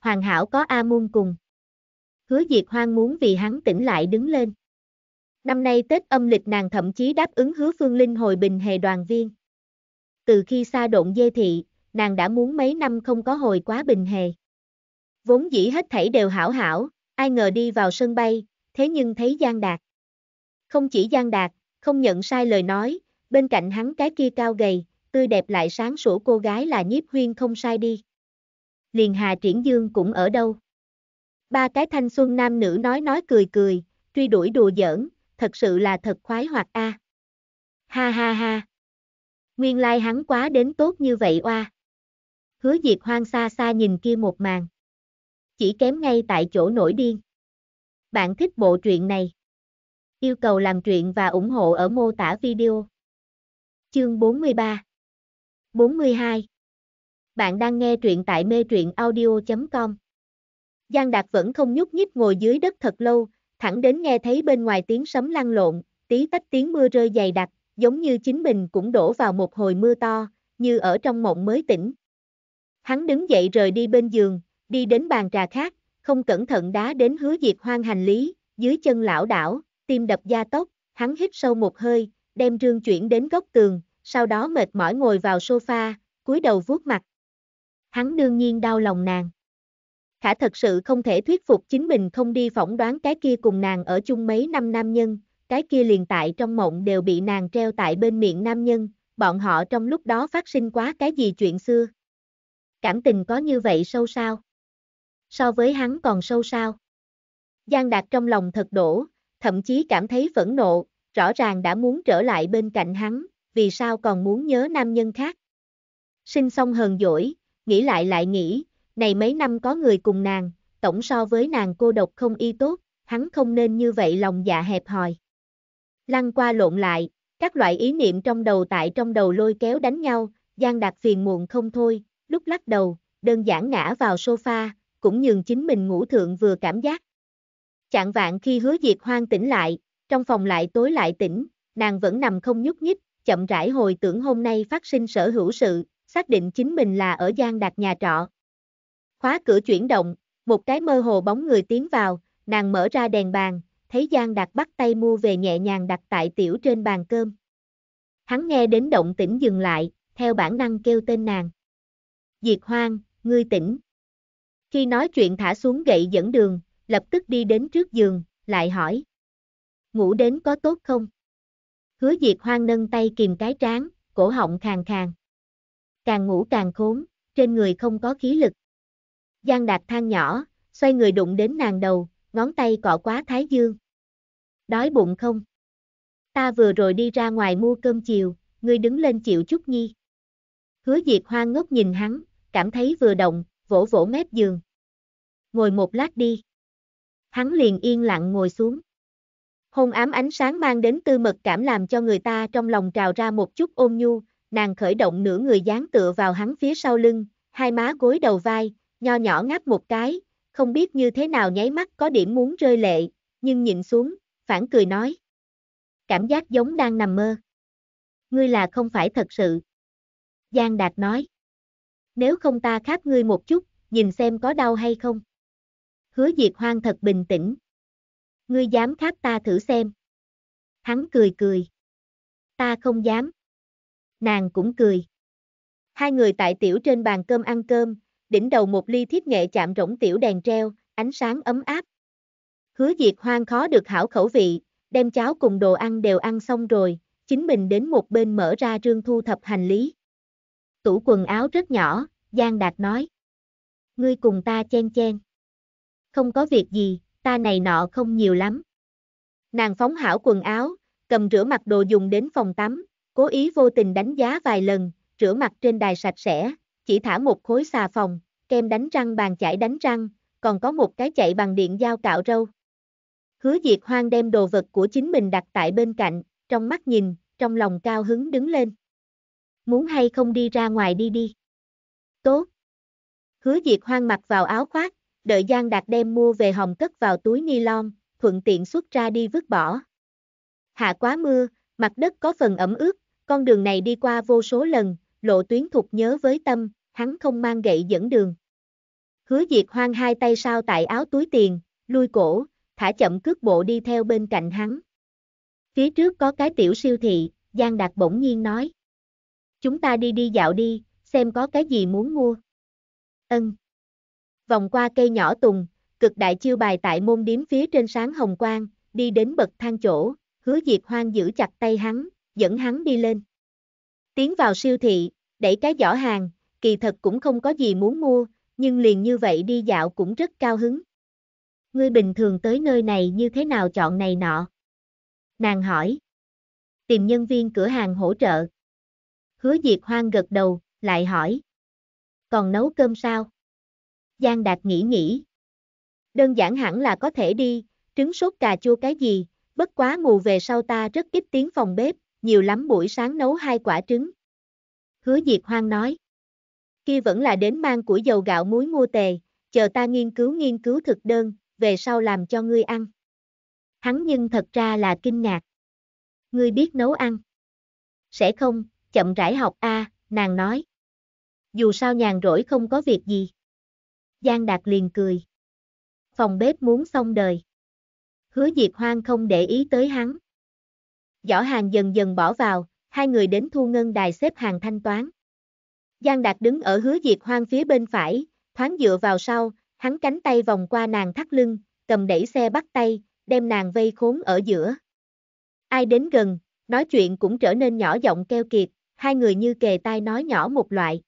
hoàng hảo có A Môn cùng. Hứa Diệt Hoang muốn vì hắn tỉnh lại đứng lên. Năm nay Tết âm lịch nàng thậm chí đáp ứng hứa Phương Linh hồi bình hề đoàn viên. Từ khi xa độn dê thị, nàng đã muốn mấy năm không có hồi quá bình hề. Vốn dĩ hết thảy đều hảo hảo, ai ngờ đi vào sân bay, thế nhưng thấy Giang Đạt. Không chỉ Giang Đạt, không nhận sai lời nói, bên cạnh hắn cái kia cao gầy, tươi đẹp lại sáng sủa cô gái là nhiếp huyên không sai đi. Liền Hà Triển Dương cũng ở đâu. Ba cái thanh xuân nam nữ nói nói cười cười, truy đuổi đùa giỡn, thật sự là thật khoái hoạt a. Ha ha ha. Nguyên lai like hắn quá đến tốt như vậy oa. Hứa Diệt hoang xa xa nhìn kia một màn. Chỉ kém ngay tại chỗ nổi điên. Bạn thích bộ truyện này. Yêu cầu làm truyện và ủng hộ ở mô tả video. Chương 43 42 Bạn đang nghe truyện tại mê truyện audio.com Giang Đạt vẫn không nhúc nhích ngồi dưới đất thật lâu, thẳng đến nghe thấy bên ngoài tiếng sấm lăn lộn, tí tách tiếng mưa rơi dày đặc, giống như chính mình cũng đổ vào một hồi mưa to, như ở trong mộng mới tỉnh. Hắn đứng dậy rời đi bên giường, đi đến bàn trà khác, không cẩn thận đá đến hứa diệt hoang hành lý, dưới chân lão đảo, tim đập gia tốc, hắn hít sâu một hơi, đem rương chuyển đến góc tường, sau đó mệt mỏi ngồi vào sofa, cúi đầu vuốt mặt. Hắn đương nhiên đau lòng nàng. Khả thật sự không thể thuyết phục chính mình không đi phỏng đoán cái kia cùng nàng ở chung mấy năm nam nhân, cái kia liền tại trong mộng đều bị nàng treo tại bên miệng nam nhân, bọn họ trong lúc đó phát sinh quá cái gì chuyện xưa. Cảm tình có như vậy sâu sao? So với hắn còn sâu sao? Giang Đạt trong lòng thật đổ, thậm chí cảm thấy phẫn nộ, rõ ràng đã muốn trở lại bên cạnh hắn, vì sao còn muốn nhớ nam nhân khác. Sinh xong hờn dỗi, nghĩ lại lại nghĩ, này mấy năm có người cùng nàng, tổng so với nàng cô độc không y tốt, hắn không nên như vậy lòng dạ hẹp hòi. Lăn qua lộn lại, các loại ý niệm trong đầu tại trong đầu lôi kéo đánh nhau, Giang Đạt phiền muộn không thôi, lúc lắc đầu, đơn giản ngã vào sofa, cũng nhường chính mình ngủ thượng vừa cảm giác, Chạng vạn khi hứa diệt hoang tỉnh lại, trong phòng lại tối lại tỉnh, nàng vẫn nằm không nhúc nhích, chậm rãi hồi tưởng hôm nay phát sinh sở hữu sự, xác định chính mình là ở gian đạt nhà trọ. Khóa cửa chuyển động, một cái mơ hồ bóng người tiến vào, nàng mở ra đèn bàn, thấy Giang Đạt bắt tay mua về nhẹ nhàng đặt tại tiểu trên bàn cơm. Hắn nghe đến động tĩnh dừng lại, theo bản năng kêu tên nàng. Diệt hoang, ngươi tỉnh. Khi nói chuyện thả xuống gậy dẫn đường, lập tức đi đến trước giường, lại hỏi. Ngủ đến có tốt không? Hứa Diệt Hoang nâng tay kìm cái trán, cổ họng khàn khàn. Càng ngủ càng khốn, trên người không có khí lực. Giang Đạt than nhỏ, xoay người đụng đến nàng đầu, ngón tay cọ quá thái dương. Đói bụng không? Ta vừa rồi đi ra ngoài mua cơm chiều, ngươi đứng lên chịu chút nhi. Hứa Diệt Hoang ngốc nhìn hắn, cảm thấy vừa động, vỗ vỗ mép giường. Ngồi một lát đi hắn liền yên lặng ngồi xuống. Hôn ám ánh sáng mang đến tư mật cảm làm cho người ta trong lòng trào ra một chút ôn nhu, nàng khởi động nửa người dán tựa vào hắn phía sau lưng, hai má gối đầu vai, nho nhỏ ngáp một cái, không biết như thế nào nháy mắt có điểm muốn rơi lệ, nhưng nhìn xuống, phản cười nói. Cảm giác giống đang nằm mơ. Ngươi là không phải thật sự. Giang Đạt nói. Nếu không ta khát ngươi một chút, nhìn xem có đau hay không hứa diệt hoang thật bình tĩnh. Ngươi dám khát ta thử xem. Hắn cười cười. Ta không dám. Nàng cũng cười. Hai người tại tiểu trên bàn cơm ăn cơm, đỉnh đầu một ly thiếp nghệ chạm rỗng tiểu đèn treo, ánh sáng ấm áp. Hứa diệt hoang khó được hảo khẩu vị, đem cháo cùng đồ ăn đều ăn xong rồi, chính mình đến một bên mở ra trương thu thập hành lý. Tủ quần áo rất nhỏ, Giang Đạt nói. Ngươi cùng ta chen chen không có việc gì, ta này nọ không nhiều lắm. Nàng phóng hảo quần áo, cầm rửa mặt đồ dùng đến phòng tắm, cố ý vô tình đánh giá vài lần, rửa mặt trên đài sạch sẽ, chỉ thả một khối xà phòng, kem đánh răng bàn chải đánh răng, còn có một cái chạy bằng điện dao cạo râu. Hứa Diệt Hoang đem đồ vật của chính mình đặt tại bên cạnh, trong mắt nhìn, trong lòng cao hứng đứng lên. Muốn hay không đi ra ngoài đi đi. Tốt. Hứa Diệt Hoang mặc vào áo khoác, đợi Giang Đạt đem mua về hồng cất vào túi ni lông thuận tiện xuất ra đi vứt bỏ. Hạ quá mưa, mặt đất có phần ẩm ướt, con đường này đi qua vô số lần, lộ tuyến thuộc nhớ với tâm, hắn không mang gậy dẫn đường. Hứa Diệt hoang hai tay sao tại áo túi tiền, lui cổ, thả chậm cước bộ đi theo bên cạnh hắn. Phía trước có cái tiểu siêu thị, Giang Đạt bỗng nhiên nói. Chúng ta đi đi dạo đi, xem có cái gì muốn mua. Ân vòng qua cây nhỏ tùng, cực đại chiêu bài tại môn điếm phía trên sáng hồng quang, đi đến bậc thang chỗ, hứa diệt hoang giữ chặt tay hắn, dẫn hắn đi lên. Tiến vào siêu thị, đẩy cái giỏ hàng, kỳ thật cũng không có gì muốn mua, nhưng liền như vậy đi dạo cũng rất cao hứng. Ngươi bình thường tới nơi này như thế nào chọn này nọ? Nàng hỏi. Tìm nhân viên cửa hàng hỗ trợ. Hứa Diệp Hoang gật đầu, lại hỏi. Còn nấu cơm sao? Giang Đạt nghĩ nghĩ. Đơn giản hẳn là có thể đi, trứng sốt cà chua cái gì, bất quá mù về sau ta rất ít tiếng phòng bếp, nhiều lắm buổi sáng nấu hai quả trứng. Hứa Diệt Hoang nói. Kia vẫn là đến mang củi dầu gạo muối mua tề, chờ ta nghiên cứu nghiên cứu thực đơn, về sau làm cho ngươi ăn. Hắn nhưng thật ra là kinh ngạc. Ngươi biết nấu ăn. Sẽ không, chậm rãi học a à, nàng nói. Dù sao nhàn rỗi không có việc gì. Giang Đạt liền cười. Phòng bếp muốn xong đời. Hứa Diệp Hoang không để ý tới hắn. Giỏ hàng dần dần bỏ vào, hai người đến thu ngân đài xếp hàng thanh toán. Giang Đạt đứng ở hứa Diệp Hoang phía bên phải, thoáng dựa vào sau, hắn cánh tay vòng qua nàng thắt lưng, cầm đẩy xe bắt tay, đem nàng vây khốn ở giữa. Ai đến gần, nói chuyện cũng trở nên nhỏ giọng keo kiệt, hai người như kề tai nói nhỏ một loại.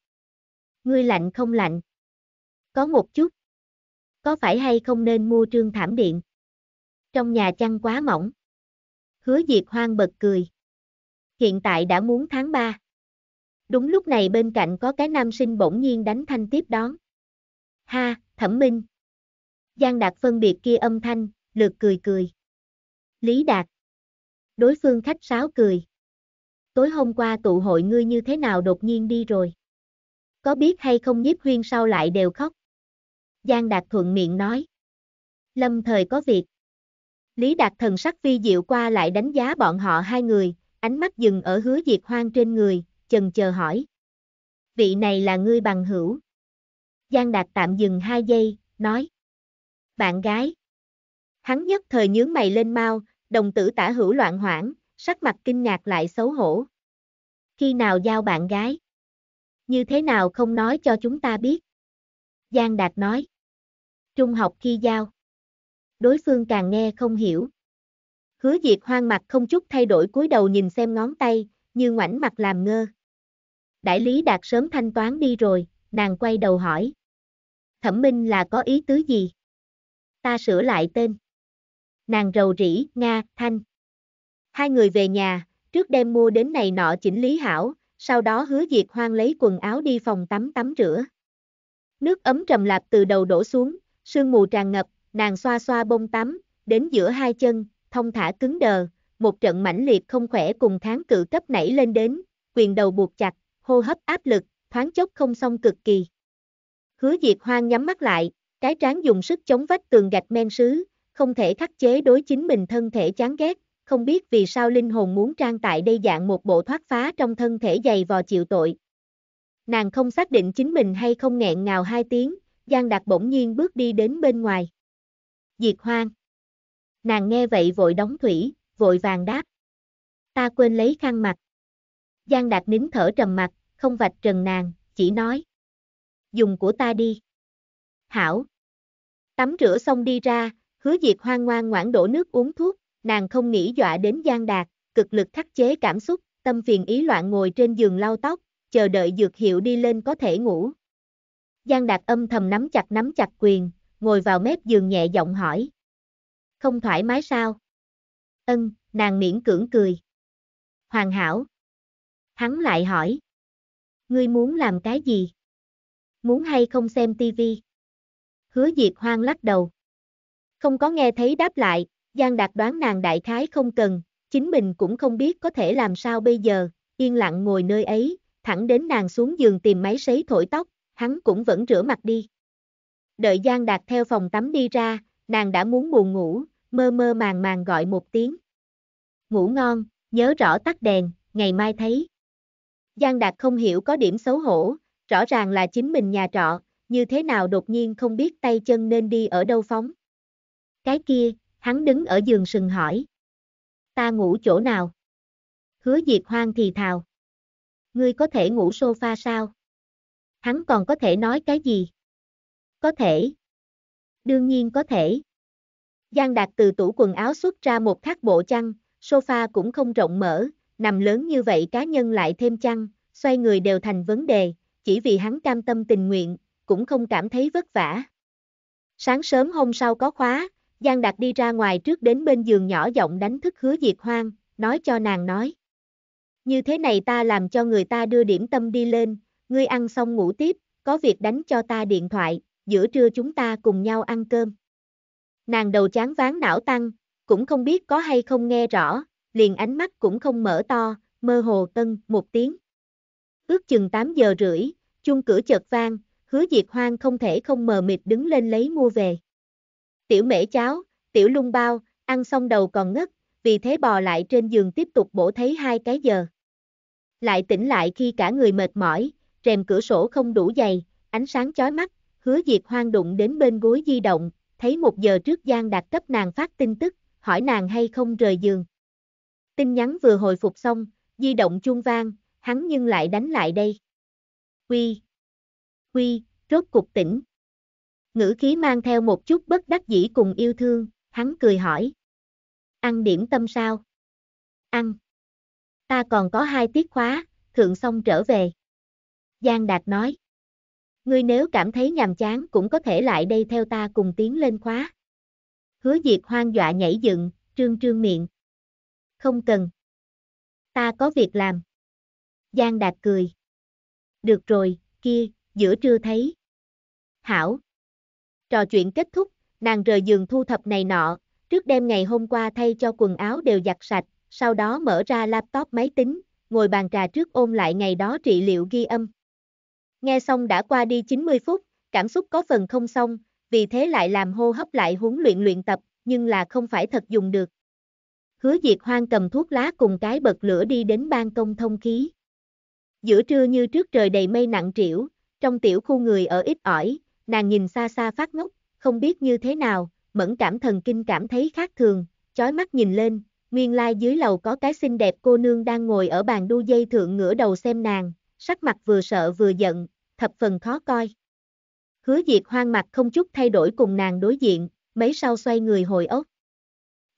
Ngươi lạnh không lạnh? Có một chút. Có phải hay không nên mua trương thảm điện? Trong nhà chăn quá mỏng. Hứa diệt Hoang bật cười. Hiện tại đã muốn tháng 3. Đúng lúc này bên cạnh có cái nam sinh bỗng nhiên đánh thanh tiếp đón. Ha, thẩm minh. Giang Đạt phân biệt kia âm thanh, lượt cười cười. Lý Đạt. Đối phương khách sáo cười. Tối hôm qua tụ hội ngươi như thế nào đột nhiên đi rồi. Có biết hay không nhiếp huyên sau lại đều khóc. Giang Đạt thuận miệng nói. Lâm thời có việc. Lý Đạt thần sắc vi diệu qua lại đánh giá bọn họ hai người, ánh mắt dừng ở hứa diệt hoang trên người, chần chờ hỏi. Vị này là ngươi bằng hữu. Giang Đạt tạm dừng hai giây, nói. Bạn gái. Hắn nhất thời nhướng mày lên mau, đồng tử tả hữu loạn hoảng, sắc mặt kinh ngạc lại xấu hổ. Khi nào giao bạn gái? Như thế nào không nói cho chúng ta biết? Giang Đạt nói. Trung học khi giao. Đối phương càng nghe không hiểu. Hứa Diệt hoang mặt không chút thay đổi cúi đầu nhìn xem ngón tay, như ngoảnh mặt làm ngơ. Đại lý Đạt sớm thanh toán đi rồi, nàng quay đầu hỏi. Thẩm Minh là có ý tứ gì? Ta sửa lại tên. Nàng rầu rĩ, Nga, Thanh. Hai người về nhà, trước đem mua đến này nọ chỉnh lý hảo, sau đó hứa diệt hoang lấy quần áo đi phòng tắm tắm rửa. Nước ấm trầm lạp từ đầu đổ xuống, sương mù tràn ngập, nàng xoa xoa bông tắm, đến giữa hai chân, thông thả cứng đờ, một trận mãnh liệt không khỏe cùng tháng cự cấp nảy lên đến, quyền đầu buộc chặt, hô hấp áp lực, thoáng chốc không xong cực kỳ. Hứa Diệt Hoang nhắm mắt lại, cái trán dùng sức chống vách tường gạch men sứ, không thể khắc chế đối chính mình thân thể chán ghét, không biết vì sao linh hồn muốn trang tại đây dạng một bộ thoát phá trong thân thể dày vò chịu tội, Nàng không xác định chính mình hay không nghẹn ngào hai tiếng, Giang Đạt bỗng nhiên bước đi đến bên ngoài. Diệt hoang. Nàng nghe vậy vội đóng thủy, vội vàng đáp. Ta quên lấy khăn mặt. Giang Đạt nín thở trầm mặt, không vạch trần nàng, chỉ nói. Dùng của ta đi. Hảo. Tắm rửa xong đi ra, hứa diệt hoang ngoan ngoãn đổ nước uống thuốc, nàng không nghĩ dọa đến Giang Đạt, cực lực khắc chế cảm xúc, tâm phiền ý loạn ngồi trên giường lau tóc, chờ đợi dược hiệu đi lên có thể ngủ. Giang Đạt âm thầm nắm chặt nắm chặt quyền, ngồi vào mép giường nhẹ giọng hỏi. Không thoải mái sao? Ân, nàng miễn cưỡng cười. Hoàn hảo. Hắn lại hỏi. Ngươi muốn làm cái gì? Muốn hay không xem tivi? Hứa Diệp Hoang lắc đầu. Không có nghe thấy đáp lại, Giang Đạt đoán nàng đại khái không cần, chính mình cũng không biết có thể làm sao bây giờ, yên lặng ngồi nơi ấy, thẳng đến nàng xuống giường tìm máy sấy thổi tóc, hắn cũng vẫn rửa mặt đi. Đợi Giang Đạt theo phòng tắm đi ra, nàng đã muốn buồn ngủ, mơ mơ màng màng gọi một tiếng. Ngủ ngon, nhớ rõ tắt đèn, ngày mai thấy. Giang Đạt không hiểu có điểm xấu hổ, rõ ràng là chính mình nhà trọ, như thế nào đột nhiên không biết tay chân nên đi ở đâu phóng. Cái kia, hắn đứng ở giường sừng hỏi. Ta ngủ chỗ nào? Hứa Diệp Hoang thì thào. Ngươi có thể ngủ sofa sao? Hắn còn có thể nói cái gì? Có thể. Đương nhiên có thể. Giang Đạt từ tủ quần áo xuất ra một thác bộ chăn, sofa cũng không rộng mở, nằm lớn như vậy cá nhân lại thêm chăn, xoay người đều thành vấn đề, chỉ vì hắn cam tâm tình nguyện, cũng không cảm thấy vất vả. Sáng sớm hôm sau có khóa, Giang Đạt đi ra ngoài trước đến bên giường nhỏ giọng đánh thức hứa diệt hoang, nói cho nàng nói như thế này ta làm cho người ta đưa điểm tâm đi lên, ngươi ăn xong ngủ tiếp, có việc đánh cho ta điện thoại, giữa trưa chúng ta cùng nhau ăn cơm. Nàng đầu chán ván não tăng, cũng không biết có hay không nghe rõ, liền ánh mắt cũng không mở to, mơ hồ tân một tiếng. Ước chừng 8 giờ rưỡi, chung cửa chợt vang, hứa diệt hoang không thể không mờ mịt đứng lên lấy mua về. Tiểu mễ cháo, tiểu lung bao, ăn xong đầu còn ngất, vì thế bò lại trên giường tiếp tục bổ thấy hai cái giờ lại tỉnh lại khi cả người mệt mỏi, rèm cửa sổ không đủ dày, ánh sáng chói mắt, hứa diệt hoang đụng đến bên gối di động, thấy một giờ trước Giang Đạt cấp nàng phát tin tức, hỏi nàng hay không rời giường. Tin nhắn vừa hồi phục xong, di động chuông vang, hắn nhưng lại đánh lại đây. Quy, quy, rốt cục tỉnh. Ngữ khí mang theo một chút bất đắc dĩ cùng yêu thương, hắn cười hỏi. Ăn điểm tâm sao? Ăn ta còn có hai tiết khóa, thượng xong trở về. Giang Đạt nói. Ngươi nếu cảm thấy nhàm chán cũng có thể lại đây theo ta cùng tiến lên khóa. Hứa Diệt hoang dọa nhảy dựng, trương trương miệng. Không cần. Ta có việc làm. Giang Đạt cười. Được rồi, kia, giữa trưa thấy. Hảo. Trò chuyện kết thúc, nàng rời giường thu thập này nọ, trước đêm ngày hôm qua thay cho quần áo đều giặt sạch, sau đó mở ra laptop máy tính, ngồi bàn trà trước ôn lại ngày đó trị liệu ghi âm. Nghe xong đã qua đi 90 phút, cảm xúc có phần không xong, vì thế lại làm hô hấp lại huấn luyện luyện tập, nhưng là không phải thật dùng được. Hứa Diệt Hoang cầm thuốc lá cùng cái bật lửa đi đến ban công thông khí. Giữa trưa như trước trời đầy mây nặng trĩu, trong tiểu khu người ở ít ỏi, nàng nhìn xa xa phát ngốc, không biết như thế nào, mẫn cảm thần kinh cảm thấy khác thường, chói mắt nhìn lên, nguyên lai dưới lầu có cái xinh đẹp cô nương đang ngồi ở bàn đu dây thượng ngửa đầu xem nàng, sắc mặt vừa sợ vừa giận, thập phần khó coi. Hứa Diệt hoang mặt không chút thay đổi cùng nàng đối diện, mấy sau xoay người hồi ốc.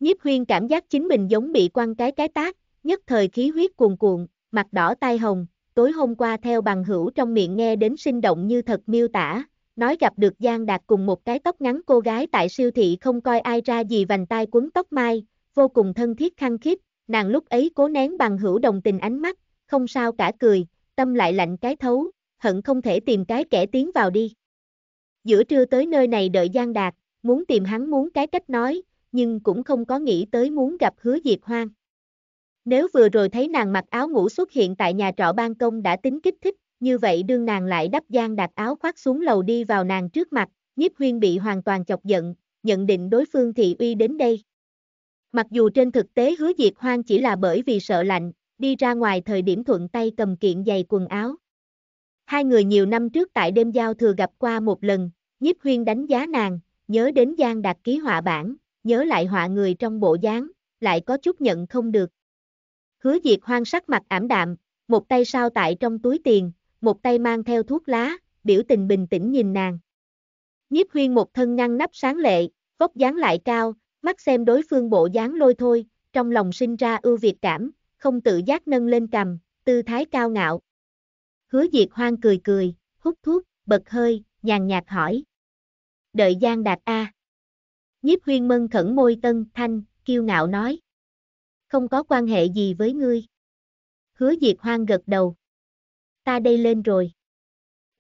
Nhiếp huyên cảm giác chính mình giống bị quăng cái cái tác, nhất thời khí huyết cuồn cuộn, mặt đỏ tai hồng, tối hôm qua theo bằng hữu trong miệng nghe đến sinh động như thật miêu tả, nói gặp được Giang Đạt cùng một cái tóc ngắn cô gái tại siêu thị không coi ai ra gì vành tai cuốn tóc mai, vô cùng thân thiết khăng khít, nàng lúc ấy cố nén bằng hữu đồng tình ánh mắt, không sao cả cười, tâm lại lạnh cái thấu, hận không thể tìm cái kẻ tiến vào đi. Giữa trưa tới nơi này đợi Giang Đạt, muốn tìm hắn muốn cái cách nói, nhưng cũng không có nghĩ tới muốn gặp hứa diệt hoang. Nếu vừa rồi thấy nàng mặc áo ngủ xuất hiện tại nhà trọ ban công đã tính kích thích, như vậy đương nàng lại đắp Giang Đạt áo khoác xuống lầu đi vào nàng trước mặt, nhiếp huyên bị hoàn toàn chọc giận, nhận định đối phương thị uy đến đây. Mặc dù trên thực tế hứa diệt hoang chỉ là bởi vì sợ lạnh, đi ra ngoài thời điểm thuận tay cầm kiện giày quần áo. Hai người nhiều năm trước tại đêm giao thừa gặp qua một lần, nhiếp huyên đánh giá nàng, nhớ đến gian đạt ký họa bản, nhớ lại họa người trong bộ dáng, lại có chút nhận không được. Hứa diệt hoang sắc mặt ảm đạm, một tay sao tại trong túi tiền, một tay mang theo thuốc lá, biểu tình bình tĩnh nhìn nàng. Nhiếp huyên một thân ngăn nắp sáng lệ, vóc dáng lại cao, mắt xem đối phương bộ dáng lôi thôi, trong lòng sinh ra ưu việt cảm, không tự giác nâng lên cầm, tư thái cao ngạo. Hứa Diệt Hoang cười cười, hút thuốc, bật hơi, nhàn nhạt hỏi. Đợi Giang Đạt A. Nhiếp huyên mân khẩn môi tân, thanh, kiêu ngạo nói. Không có quan hệ gì với ngươi. Hứa Diệt Hoang gật đầu. Ta đây lên rồi.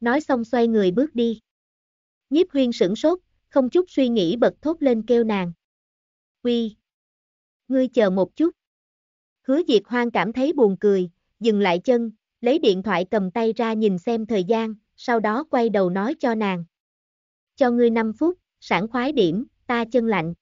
Nói xong xoay người bước đi. Nhiếp huyên sửng sốt, không chút suy nghĩ bật thốt lên kêu nàng uy. Ngươi chờ một chút. Hứa Diệt Hoang cảm thấy buồn cười, dừng lại chân, lấy điện thoại cầm tay ra nhìn xem thời gian, sau đó quay đầu nói cho nàng. Cho ngươi 5 phút, sảng khoái điểm, ta chân lạnh.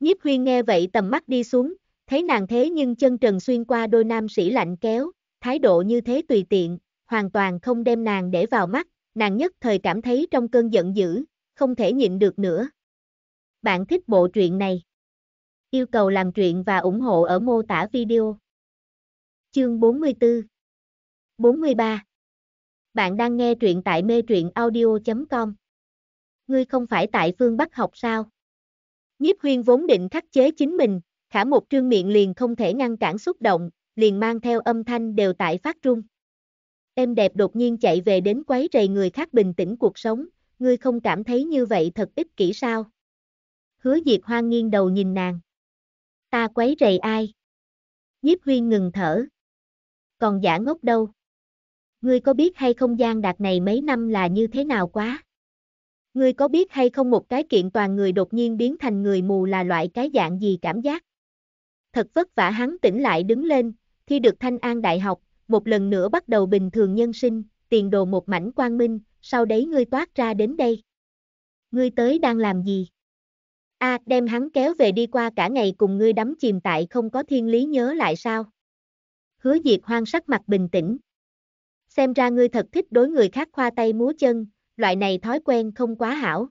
Nhiếp huyên nghe vậy tầm mắt đi xuống, thấy nàng thế nhưng chân trần xuyên qua đôi nam sĩ lạnh kéo, thái độ như thế tùy tiện, hoàn toàn không đem nàng để vào mắt, nàng nhất thời cảm thấy trong cơn giận dữ, không thể nhịn được nữa. Bạn thích bộ truyện này? Yêu cầu làm chuyện và ủng hộ ở mô tả video. Chương 44 43 Bạn đang nghe truyện tại mê truyện audio.com Ngươi không phải tại phương Bắc học sao? Nhiếp huyên vốn định khắc chế chính mình, khả một trương miệng liền không thể ngăn cản xúc động, liền mang theo âm thanh đều tại phát trung. Em đẹp đột nhiên chạy về đến quấy rầy người khác bình tĩnh cuộc sống, ngươi không cảm thấy như vậy thật ích kỷ sao? Hứa Diệp Hoang nghiêng đầu nhìn nàng. Ta quấy rầy ai? Nhiếp huyên ngừng thở. Còn giả ngốc đâu? Ngươi có biết hay không gian đạt này mấy năm là như thế nào quá? Ngươi có biết hay không một cái kiện toàn người đột nhiên biến thành người mù là loại cái dạng gì cảm giác? Thật vất vả hắn tỉnh lại đứng lên, thi được thanh an đại học, một lần nữa bắt đầu bình thường nhân sinh, tiền đồ một mảnh quang minh, sau đấy ngươi toát ra đến đây. Ngươi tới đang làm gì? A, à, đem hắn kéo về đi qua cả ngày cùng ngươi đắm chìm tại không có thiên lý nhớ lại sao? Hứa Diệt hoang sắc mặt bình tĩnh. Xem ra ngươi thật thích đối người khác khoa tay múa chân, loại này thói quen không quá hảo.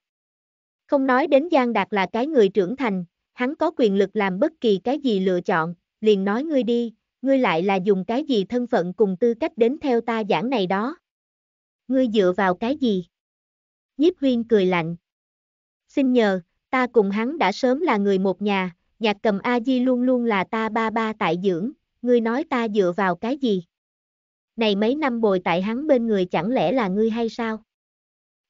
Không nói đến Giang Đạt là cái người trưởng thành, hắn có quyền lực làm bất kỳ cái gì lựa chọn, liền nói ngươi đi, ngươi lại là dùng cái gì thân phận cùng tư cách đến theo ta giảng này đó. Ngươi dựa vào cái gì? Nhiếp huyên cười lạnh. Xin nhờ, ta cùng hắn đã sớm là người một nhà, nhạc cầm A-di luôn luôn là ta ba ba tại dưỡng, ngươi nói ta dựa vào cái gì? Này mấy năm bồi tại hắn bên người chẳng lẽ là ngươi hay sao?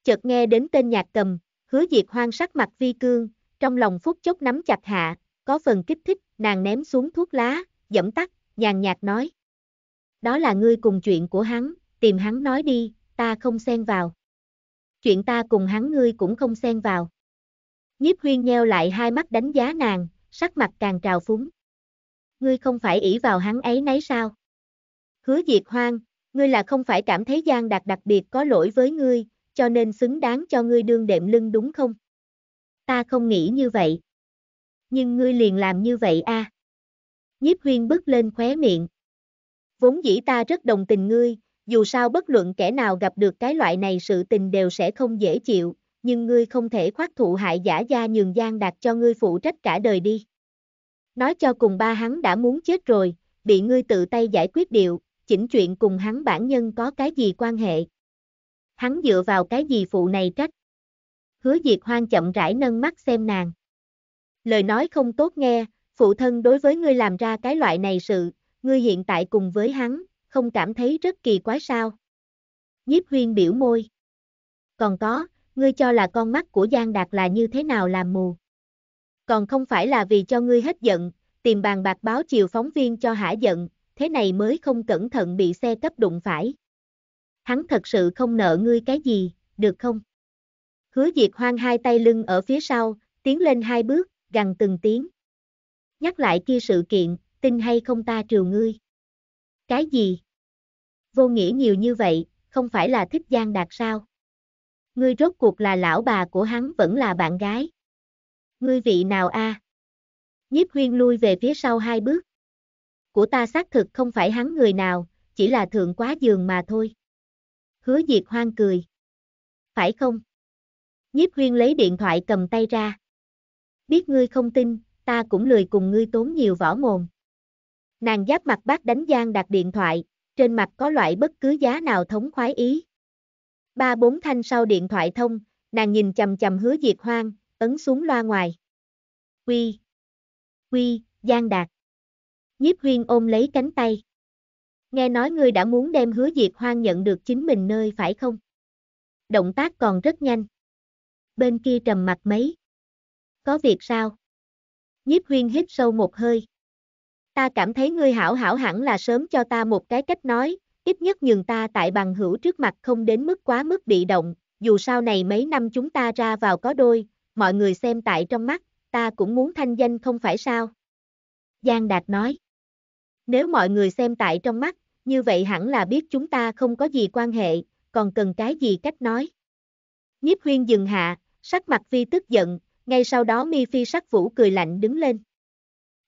Chợt nghe đến tên nhạc cầm, hứa diệt hoang sắc mặt vi cương, trong lòng phút chốc nắm chặt hạ, có phần kích thích, nàng ném xuống thuốc lá, dẫm tắt, nhàn nhạt nói. Đó là ngươi cùng chuyện của hắn, tìm hắn nói đi, ta không xen vào. Chuyện ta cùng hắn ngươi cũng không xen vào. Nhiếp huyên nheo lại hai mắt đánh giá nàng, sắc mặt càng trào phúng. Ngươi không phải ỷ vào hắn ấy nấy sao? Hứa diệt hoang, ngươi là không phải cảm thấy Giang Đặc đặc biệt có lỗi với ngươi, cho nên xứng đáng cho ngươi đương đệm lưng đúng không? Ta không nghĩ như vậy. Nhưng ngươi liền làm như vậy a. À? Nhiếp huyên bước lên khóe miệng. Vốn dĩ ta rất đồng tình ngươi, dù sao bất luận kẻ nào gặp được cái loại này sự tình đều sẽ không dễ chịu, nhưng ngươi không thể khoác thụ hại giả gia nhường gian đặt cho ngươi phụ trách cả đời đi. Nói cho cùng ba hắn đã muốn chết rồi, bị ngươi tự tay giải quyết điệu, chỉnh chuyện cùng hắn bản nhân có cái gì quan hệ. Hắn dựa vào cái gì phụ này trách. Hứa diệt hoang chậm rãi nâng mắt xem nàng. Lời nói không tốt nghe, phụ thân đối với ngươi làm ra cái loại này sự, ngươi hiện tại cùng với hắn, không cảm thấy rất kỳ quái sao. Nhiếp huyên biểu môi. Còn có, ngươi cho là con mắt của Giang Đạt là như thế nào làm mù. Còn không phải là vì cho ngươi hết giận, tìm bàn bạc báo chiều phóng viên cho hả giận, thế này mới không cẩn thận bị xe cấp đụng phải. Hắn thật sự không nợ ngươi cái gì, được không? Hứa Diệt hoang hai tay lưng ở phía sau, tiến lên hai bước, gần từng tiếng. Nhắc lại kia sự kiện, tin hay không ta trừ ngươi. Cái gì? Vô nghĩa nhiều như vậy, không phải là thích Giang Đạt sao? Ngươi rốt cuộc là lão bà của hắn vẫn là bạn gái. Ngươi vị nào a? À? Nhiếp huyên lui về phía sau hai bước. Của ta xác thực không phải hắn người nào, chỉ là thượng quá giường mà thôi. Hứa diệt hoang cười. Phải không? Nhiếp huyên lấy điện thoại cầm tay ra. Biết ngươi không tin, ta cũng lười cùng ngươi tốn nhiều vỏ mồm. Nàng giáp mặt bác đánh giang đặt điện thoại, trên mặt có loại bất cứ giá nào thống khoái ý. Ba bốn thanh sau điện thoại thông, nàng nhìn chầm chầm hứa diệt hoang, ấn xuống loa ngoài. Quy. Quy, Giang Đạt. Nhiếp huyên ôm lấy cánh tay. Nghe nói ngươi đã muốn đem hứa diệt hoang nhận được chính mình nơi phải không? Động tác còn rất nhanh. Bên kia trầm mặt mấy. Có việc sao? Nhiếp huyên hít sâu một hơi. Ta cảm thấy ngươi hảo hảo hẳn là sớm cho ta một cái cách nói, ít nhất nhường ta tại bằng hữu trước mặt không đến mức quá mức bị động, dù sau này mấy năm chúng ta ra vào có đôi, mọi người xem tại trong mắt, ta cũng muốn thanh danh không phải sao. Giang Đạt nói, nếu mọi người xem tại trong mắt, như vậy hẳn là biết chúng ta không có gì quan hệ, còn cần cái gì cách nói. Nhiếp huyên dừng hạ, sắc mặt phi tức giận, ngay sau đó mi phi sắc vũ cười lạnh đứng lên.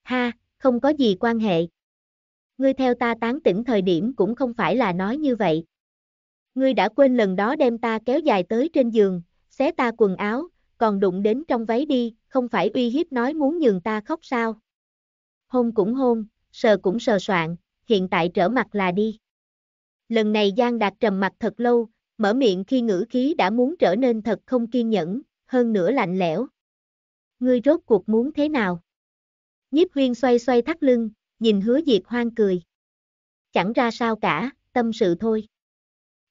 Ha, không có gì quan hệ ngươi theo ta tán tỉnh thời điểm cũng không phải là nói như vậy. Ngươi đã quên lần đó đem ta kéo dài tới trên giường, xé ta quần áo, còn đụng đến trong váy đi, không phải uy hiếp nói muốn nhường ta khóc sao. Hôn cũng hôn, sờ cũng sờ soạn, hiện tại trở mặt là đi. Lần này Giang Đạt trầm mặt thật lâu, mở miệng khi ngữ khí đã muốn trở nên thật không kiên nhẫn, hơn nữa lạnh lẽo. Ngươi rốt cuộc muốn thế nào? Nhiếp huyên xoay xoay thắt lưng, nhìn hứa diệt hoang cười. Chẳng ra sao cả, tâm sự thôi.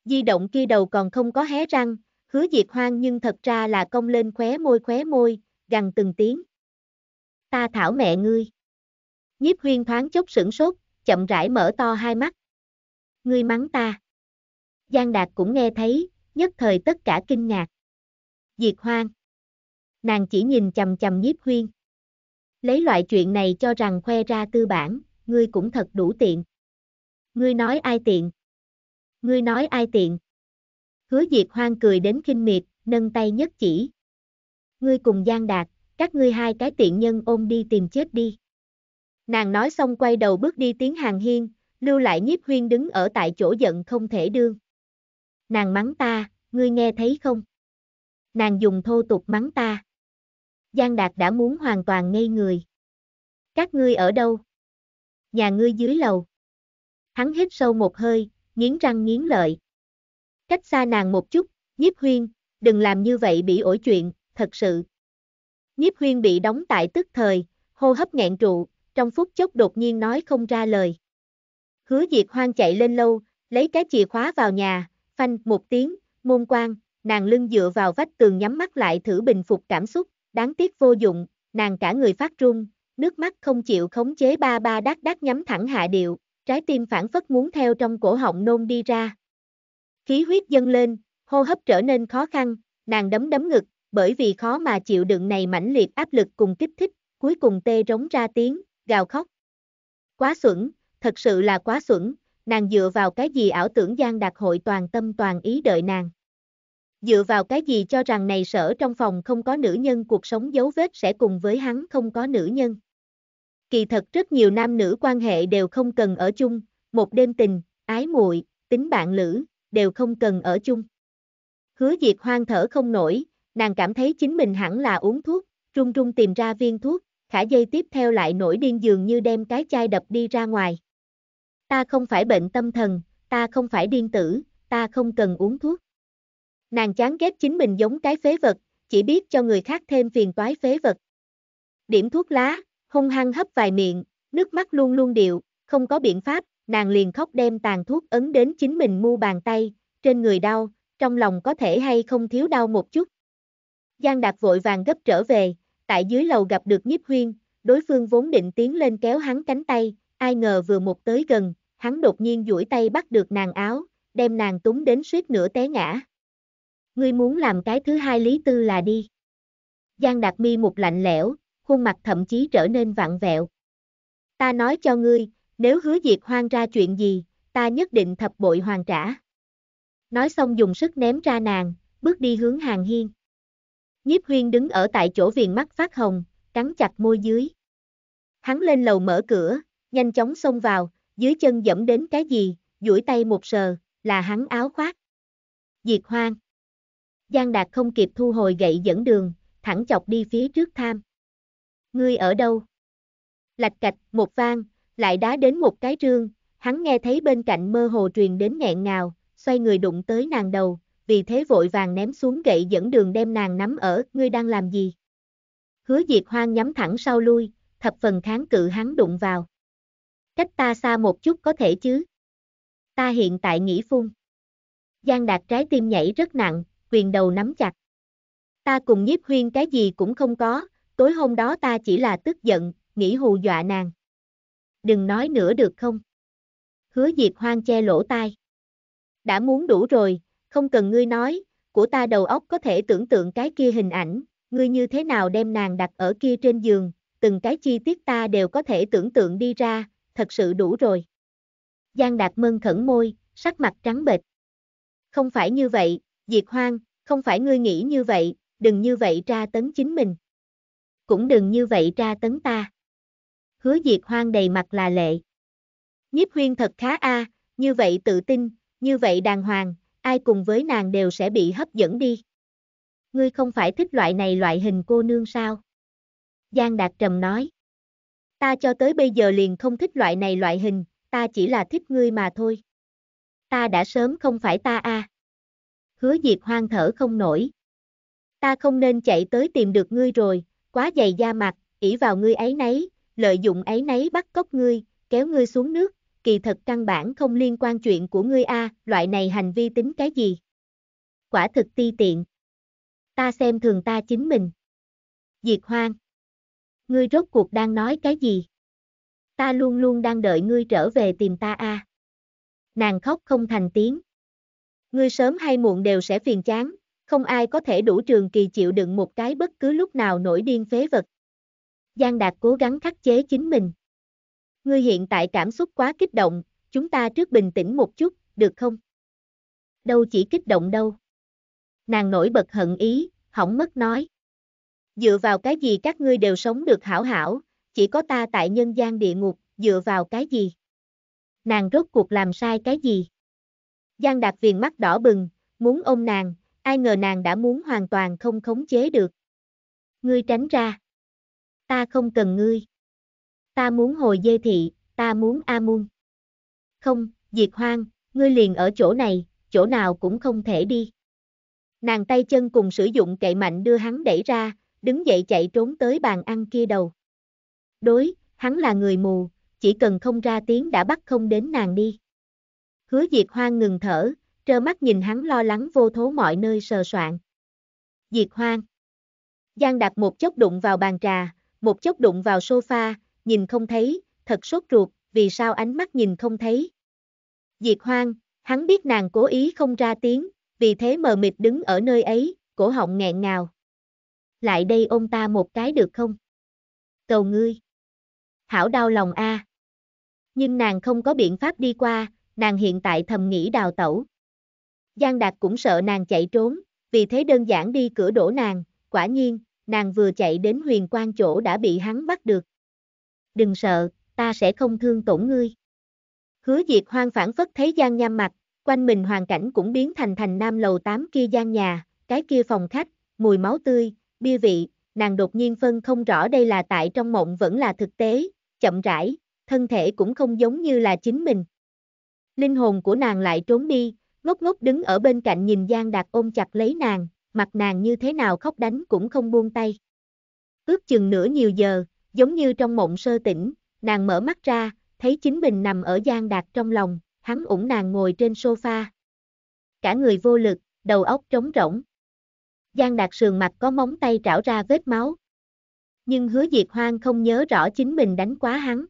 Di động kia đầu còn không có hé răng, hứa diệt hoang nhưng thật ra là cong lên khóe môi khóe môi, gần từng tiếng. Ta thảo mẹ ngươi. Nhiếp huyên thoáng chốc sửng sốt, chậm rãi mở to hai mắt. Ngươi mắng ta. Giang Đạt cũng nghe thấy, nhất thời tất cả kinh ngạc. Diệt hoang. Nàng chỉ nhìn chầm chầm nhiếp huyên. Lấy loại chuyện này cho rằng khoe ra tư bản, ngươi cũng thật đủ tiện. Ngươi nói ai tiện? Ngươi nói ai tiện? Hứa Diệt Hoang cười đến kinh miệt, nâng tay nhất chỉ. Ngươi cùng Giang Đạt, các ngươi hai cái tiện nhân ôm đi tìm chết đi. Nàng nói xong quay đầu bước đi tiếng hàng hiên, lưu lại nhiếp huyên đứng ở tại chỗ giận không thể đương. Nàng mắng ta, ngươi nghe thấy không? Nàng dùng thô tục mắng ta. Giang Đạt đã muốn hoàn toàn ngây người. Các ngươi ở đâu? Nhà ngươi dưới lầu. Hắn hít sâu một hơi, nghiến răng nghiến lợi. Cách xa nàng một chút, nhiếp huyên, đừng làm như vậy bị ổi chuyện, thật sự. Nhiếp huyên bị đóng tại tức thời, hô hấp nghẹn trụ, trong phút chốc đột nhiên nói không ra lời. Hứa diệt hoang chạy lên lâu, lấy cái chìa khóa vào nhà, phanh một tiếng, môn quan, nàng lưng dựa vào vách tường nhắm mắt lại thử bình phục cảm xúc đáng tiếc vô dụng, nàng cả người phát run, nước mắt không chịu khống chế ba ba đắc đắc nhắm thẳng hạ điệu, trái tim phản phất muốn theo trong cổ họng nôn đi ra. Khí huyết dâng lên, hô hấp trở nên khó khăn, nàng đấm đấm ngực, bởi vì khó mà chịu đựng này mãnh liệt áp lực cùng kích thích, cuối cùng tê rống ra tiếng, gào khóc. Quá xuẩn, thật sự là quá xuẩn, nàng dựa vào cái gì ảo tưởng gian đạt hội toàn tâm toàn ý đợi nàng. Dựa vào cái gì cho rằng này sở trong phòng không có nữ nhân cuộc sống dấu vết sẽ cùng với hắn không có nữ nhân. Kỳ thật rất nhiều nam nữ quan hệ đều không cần ở chung, một đêm tình, ái muội, tính bạn lữ, đều không cần ở chung. Hứa Diệt hoang thở không nổi, nàng cảm thấy chính mình hẳn là uống thuốc, trung trung tìm ra viên thuốc, khả dây tiếp theo lại nổi điên dường như đem cái chai đập đi ra ngoài. Ta không phải bệnh tâm thần, ta không phải điên tử, ta không cần uống thuốc. Nàng chán ghét chính mình giống cái phế vật, chỉ biết cho người khác thêm phiền toái phế vật. Điểm thuốc lá, hung hăng hấp vài miệng, nước mắt luôn luôn điệu, không có biện pháp, nàng liền khóc đem tàn thuốc ấn đến chính mình mu bàn tay, trên người đau, trong lòng có thể hay không thiếu đau một chút. Giang Đạt vội vàng gấp trở về, tại dưới lầu gặp được nhiếp huyên, đối phương vốn định tiến lên kéo hắn cánh tay, ai ngờ vừa một tới gần, hắn đột nhiên duỗi tay bắt được nàng áo, đem nàng túng đến suýt nửa té ngã ngươi muốn làm cái thứ hai Lý Tư là đi. Giang Đạt Mi một lạnh lẽo, khuôn mặt thậm chí trở nên vặn vẹo. Ta nói cho ngươi, nếu hứa diệt hoang ra chuyện gì, ta nhất định thập bội hoàn trả. Nói xong dùng sức ném ra nàng, bước đi hướng hàng hiên. Nhiếp huyên đứng ở tại chỗ viền mắt phát hồng, cắn chặt môi dưới. Hắn lên lầu mở cửa, nhanh chóng xông vào, dưới chân dẫm đến cái gì, duỗi tay một sờ, là hắn áo khoác. Diệt hoang. Giang Đạt không kịp thu hồi gậy dẫn đường, thẳng chọc đi phía trước tham. Ngươi ở đâu? Lạch cạch, một vang, lại đá đến một cái trương. hắn nghe thấy bên cạnh mơ hồ truyền đến nghẹn ngào, xoay người đụng tới nàng đầu, vì thế vội vàng ném xuống gậy dẫn đường đem nàng nắm ở, ngươi đang làm gì? Hứa Diệt Hoang nhắm thẳng sau lui, thập phần kháng cự hắn đụng vào. Cách ta xa một chút có thể chứ? Ta hiện tại nghỉ phun. Giang Đạt trái tim nhảy rất nặng, quyền đầu nắm chặt. Ta cùng nhiếp huyên cái gì cũng không có, tối hôm đó ta chỉ là tức giận, nghĩ hù dọa nàng. Đừng nói nữa được không? Hứa Diệp Hoang che lỗ tai. Đã muốn đủ rồi, không cần ngươi nói, của ta đầu óc có thể tưởng tượng cái kia hình ảnh, ngươi như thế nào đem nàng đặt ở kia trên giường, từng cái chi tiết ta đều có thể tưởng tượng đi ra, thật sự đủ rồi. Giang Đạt Mân khẩn môi, sắc mặt trắng bệch. Không phải như vậy, Diệt hoang, không phải ngươi nghĩ như vậy, đừng như vậy tra tấn chính mình. Cũng đừng như vậy tra tấn ta. Hứa diệt hoang đầy mặt là lệ. Nhiếp huyên thật khá a, như vậy tự tin, như vậy đàng hoàng, ai cùng với nàng đều sẽ bị hấp dẫn đi. Ngươi không phải thích loại này loại hình cô nương sao? Giang Đạt Trầm nói. Ta cho tới bây giờ liền không thích loại này loại hình, ta chỉ là thích ngươi mà thôi. Ta đã sớm không phải ta a. À hứa diệp hoang thở không nổi. Ta không nên chạy tới tìm được ngươi rồi, quá dày da mặt, ỷ vào ngươi ấy nấy, lợi dụng ấy nấy bắt cóc ngươi, kéo ngươi xuống nước, kỳ thật căn bản không liên quan chuyện của ngươi a, loại này hành vi tính cái gì? Quả thực ti tiện. Ta xem thường ta chính mình. Diệt hoang. Ngươi rốt cuộc đang nói cái gì? Ta luôn luôn đang đợi ngươi trở về tìm ta a. Nàng khóc không thành tiếng. Ngươi sớm hay muộn đều sẽ phiền chán, không ai có thể đủ trường kỳ chịu đựng một cái bất cứ lúc nào nổi điên phế vật. Giang Đạt cố gắng khắc chế chính mình. Ngươi hiện tại cảm xúc quá kích động, chúng ta trước bình tĩnh một chút, được không? Đâu chỉ kích động đâu. Nàng nổi bật hận ý, hỏng mất nói. Dựa vào cái gì các ngươi đều sống được hảo hảo, chỉ có ta tại nhân gian địa ngục, dựa vào cái gì? Nàng rốt cuộc làm sai cái gì? Giang Đạt viền mắt đỏ bừng, muốn ôm nàng, ai ngờ nàng đã muốn hoàn toàn không khống chế được. Ngươi tránh ra. Ta không cần ngươi. Ta muốn hồi dê thị, ta muốn A Môn. Không, Diệt Hoang, ngươi liền ở chỗ này, chỗ nào cũng không thể đi. Nàng tay chân cùng sử dụng cậy mạnh đưa hắn đẩy ra, đứng dậy chạy trốn tới bàn ăn kia đầu. Đối, hắn là người mù, chỉ cần không ra tiếng đã bắt không đến nàng đi hứa diệt hoang ngừng thở, trơ mắt nhìn hắn lo lắng vô thố mọi nơi sờ soạn. Diệt hoang. Giang đặt một chốc đụng vào bàn trà, một chốc đụng vào sofa, nhìn không thấy, thật sốt ruột, vì sao ánh mắt nhìn không thấy. Diệt hoang, hắn biết nàng cố ý không ra tiếng, vì thế mờ mịt đứng ở nơi ấy, cổ họng nghẹn ngào. Lại đây ôm ta một cái được không? Cầu ngươi. Hảo đau lòng a. Nhưng nàng không có biện pháp đi qua, nàng hiện tại thầm nghĩ đào tẩu. Giang Đạt cũng sợ nàng chạy trốn, vì thế đơn giản đi cửa đổ nàng, quả nhiên, nàng vừa chạy đến huyền quan chỗ đã bị hắn bắt được. Đừng sợ, ta sẽ không thương tổn ngươi. Hứa diệt hoang phản phất thấy Giang nham mặt, quanh mình hoàn cảnh cũng biến thành thành nam lầu tám kia Giang nhà, cái kia phòng khách, mùi máu tươi, bia vị, nàng đột nhiên phân không rõ đây là tại trong mộng vẫn là thực tế, chậm rãi, thân thể cũng không giống như là chính mình. Linh hồn của nàng lại trốn đi, ngốc ngốc đứng ở bên cạnh nhìn Giang Đạt ôm chặt lấy nàng, mặt nàng như thế nào khóc đánh cũng không buông tay. Ước chừng nửa nhiều giờ, giống như trong mộng sơ tỉnh, nàng mở mắt ra, thấy chính mình nằm ở Giang Đạt trong lòng, hắn ủng nàng ngồi trên sofa. Cả người vô lực, đầu óc trống rỗng. Giang Đạt sườn mặt có móng tay trảo ra vết máu. Nhưng hứa diệt hoang không nhớ rõ chính mình đánh quá hắn.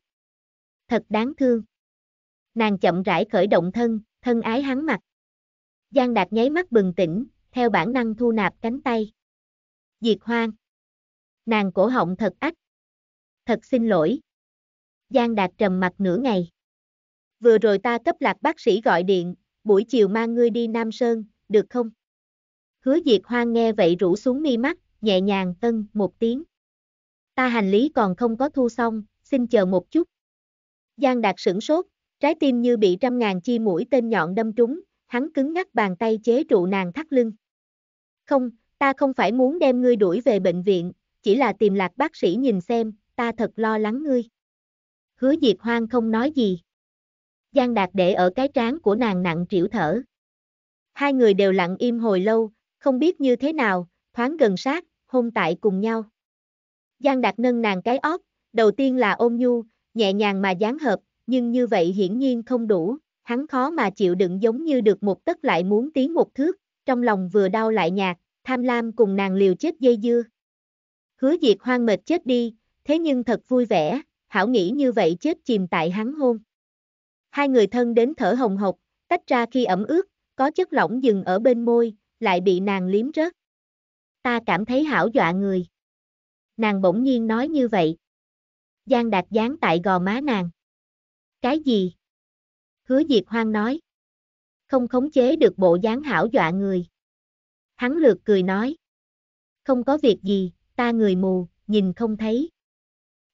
Thật đáng thương nàng chậm rãi khởi động thân, thân ái hắn mặt. Giang Đạt nháy mắt bừng tỉnh, theo bản năng thu nạp cánh tay. Diệt hoang. Nàng cổ họng thật ách. Thật xin lỗi. Giang Đạt trầm mặt nửa ngày. Vừa rồi ta cấp lạc bác sĩ gọi điện, buổi chiều mang ngươi đi Nam Sơn, được không? Hứa Diệt Hoang nghe vậy rủ xuống mi mắt, nhẹ nhàng tân một tiếng. Ta hành lý còn không có thu xong, xin chờ một chút. Giang Đạt sửng sốt, Trái tim như bị trăm ngàn chi mũi tên nhọn đâm trúng, hắn cứng ngắc bàn tay chế trụ nàng thắt lưng. Không, ta không phải muốn đem ngươi đuổi về bệnh viện, chỉ là tìm lạc bác sĩ nhìn xem, ta thật lo lắng ngươi. Hứa Diệp Hoang không nói gì. Giang Đạt để ở cái trán của nàng nặng trĩu thở. Hai người đều lặng im hồi lâu, không biết như thế nào, thoáng gần sát, hôn tại cùng nhau. Giang Đạt nâng nàng cái óc, đầu tiên là ôm nhu, nhẹ nhàng mà dáng hợp, nhưng như vậy hiển nhiên không đủ, hắn khó mà chịu đựng giống như được một tấc lại muốn tiến một thước, trong lòng vừa đau lại nhạt, tham lam cùng nàng liều chết dây dưa. Hứa diệt hoang mệt chết đi, thế nhưng thật vui vẻ, hảo nghĩ như vậy chết chìm tại hắn hôn. Hai người thân đến thở hồng hộc, tách ra khi ẩm ướt, có chất lỏng dừng ở bên môi, lại bị nàng liếm rớt. Ta cảm thấy hảo dọa người. Nàng bỗng nhiên nói như vậy. Giang đạt dán tại gò má nàng. Cái gì? Hứa Diệt Hoang nói. Không khống chế được bộ dáng hảo dọa người. Hắn lượt cười nói. Không có việc gì, ta người mù, nhìn không thấy.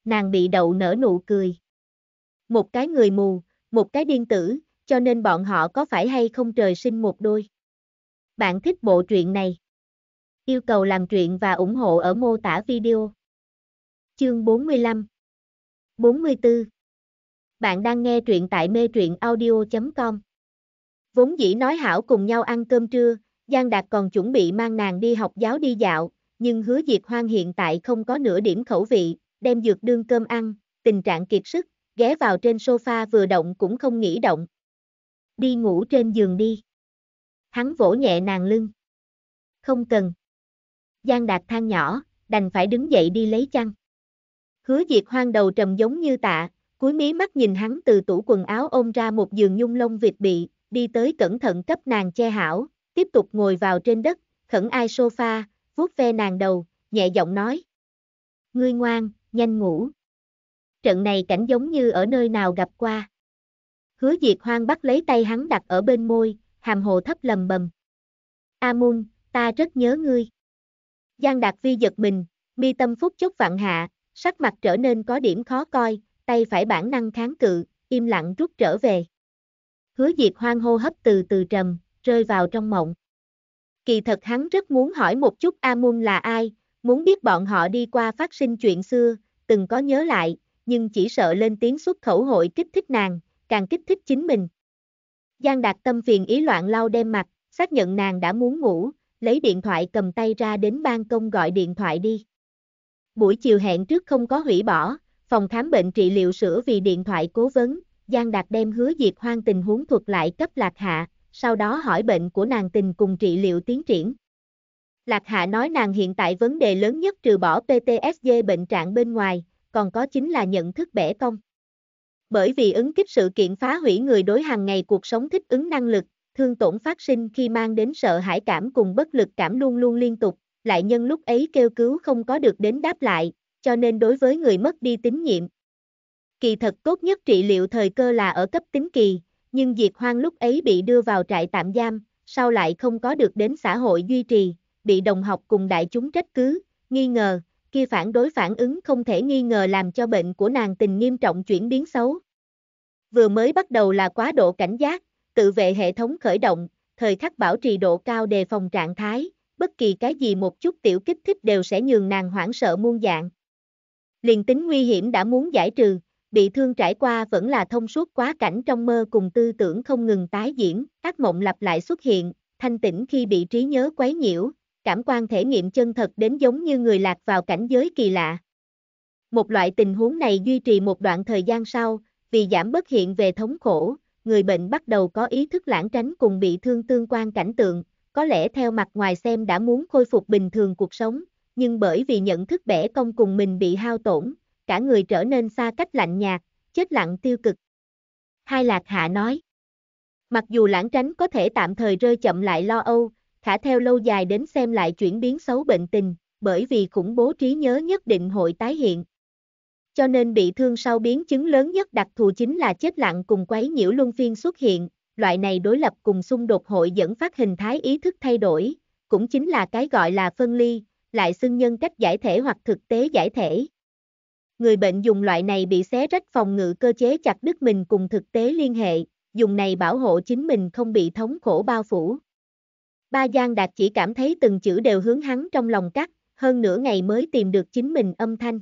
Nàng bị đậu nở nụ cười. Một cái người mù, một cái điên tử, cho nên bọn họ có phải hay không trời sinh một đôi. Bạn thích bộ truyện này? Yêu cầu làm truyện và ủng hộ ở mô tả video. Chương 45 44 bạn đang nghe truyện tại mê truyện audio.com. Vốn dĩ nói hảo cùng nhau ăn cơm trưa, Giang Đạt còn chuẩn bị mang nàng đi học giáo đi dạo, nhưng hứa diệt hoang hiện tại không có nửa điểm khẩu vị, đem dược đương cơm ăn, tình trạng kiệt sức, ghé vào trên sofa vừa động cũng không nghĩ động. Đi ngủ trên giường đi. Hắn vỗ nhẹ nàng lưng. Không cần. Giang Đạt than nhỏ, đành phải đứng dậy đi lấy chăn. Hứa diệt hoang đầu trầm giống như tạ, Cuối mí mắt nhìn hắn từ tủ quần áo ôm ra một giường nhung lông vịt bị, đi tới cẩn thận cấp nàng che hảo, tiếp tục ngồi vào trên đất, khẩn ai sofa, vuốt ve nàng đầu, nhẹ giọng nói. Ngươi ngoan, nhanh ngủ. Trận này cảnh giống như ở nơi nào gặp qua. Hứa diệt hoang bắt lấy tay hắn đặt ở bên môi, hàm hồ thấp lầm bầm. Amun, ta rất nhớ ngươi. Giang Đạt Vi giật mình, mi tâm phúc chốc vạn hạ, sắc mặt trở nên có điểm khó coi, tay phải bản năng kháng cự, im lặng rút trở về. Hứa Diệp hoang hô hấp từ từ trầm, rơi vào trong mộng. Kỳ thật hắn rất muốn hỏi một chút Amun là ai, muốn biết bọn họ đi qua phát sinh chuyện xưa, từng có nhớ lại, nhưng chỉ sợ lên tiếng xuất khẩu hội kích thích nàng, càng kích thích chính mình. Giang Đạt tâm phiền ý loạn lau đem mặt, xác nhận nàng đã muốn ngủ, lấy điện thoại cầm tay ra đến ban công gọi điện thoại đi. Buổi chiều hẹn trước không có hủy bỏ, phòng khám bệnh trị liệu sữa vì điện thoại cố vấn, Giang Đạt đem hứa Diệp Hoang tình huống thuật lại cấp Lạc Hạ, sau đó hỏi bệnh của nàng tình cùng trị liệu tiến triển. Lạc Hạ nói nàng hiện tại vấn đề lớn nhất trừ bỏ PTSD bệnh trạng bên ngoài, còn có chính là nhận thức bẻ cong. Bởi vì ứng kích sự kiện phá hủy người đối hàng ngày cuộc sống thích ứng năng lực, thương tổn phát sinh khi mang đến sợ hãi cảm cùng bất lực cảm luôn luôn liên tục, lại nhân lúc ấy kêu cứu không có được đến đáp lại, cho nên đối với người mất đi tín nhiệm. Kỳ thật tốt nhất trị liệu thời cơ là ở cấp tính kỳ, nhưng Diệt Hoang lúc ấy bị đưa vào trại tạm giam, sau lại không có được đến xã hội duy trì, bị đồng học cùng đại chúng trách cứ, nghi ngờ, kia phản đối phản ứng không thể nghi ngờ làm cho bệnh của nàng tình nghiêm trọng chuyển biến xấu. Vừa mới bắt đầu là quá độ cảnh giác, tự vệ hệ thống khởi động, thời khắc bảo trì độ cao đề phòng trạng thái, bất kỳ cái gì một chút tiểu kích thích đều sẽ nhường nàng hoảng sợ muôn dạng liền tính nguy hiểm đã muốn giải trừ, bị thương trải qua vẫn là thông suốt quá cảnh trong mơ cùng tư tưởng không ngừng tái diễn, ác mộng lặp lại xuất hiện, thanh tỉnh khi bị trí nhớ quấy nhiễu, cảm quan thể nghiệm chân thật đến giống như người lạc vào cảnh giới kỳ lạ. Một loại tình huống này duy trì một đoạn thời gian sau, vì giảm bất hiện về thống khổ, người bệnh bắt đầu có ý thức lãng tránh cùng bị thương tương quan cảnh tượng, có lẽ theo mặt ngoài xem đã muốn khôi phục bình thường cuộc sống, nhưng bởi vì nhận thức bẻ công cùng mình bị hao tổn, cả người trở nên xa cách lạnh nhạt, chết lặng tiêu cực. Hai Lạc Hạ nói, mặc dù lãng tránh có thể tạm thời rơi chậm lại lo âu, khả theo lâu dài đến xem lại chuyển biến xấu bệnh tình, bởi vì khủng bố trí nhớ nhất định hội tái hiện. Cho nên bị thương sau biến chứng lớn nhất đặc thù chính là chết lặng cùng quấy nhiễu luân phiên xuất hiện, loại này đối lập cùng xung đột hội dẫn phát hình thái ý thức thay đổi, cũng chính là cái gọi là phân ly, lại xưng nhân cách giải thể hoặc thực tế giải thể. Người bệnh dùng loại này bị xé rách phòng ngự cơ chế chặt đứt mình cùng thực tế liên hệ, dùng này bảo hộ chính mình không bị thống khổ bao phủ. Ba Giang Đạt chỉ cảm thấy từng chữ đều hướng hắn trong lòng cắt, hơn nửa ngày mới tìm được chính mình âm thanh.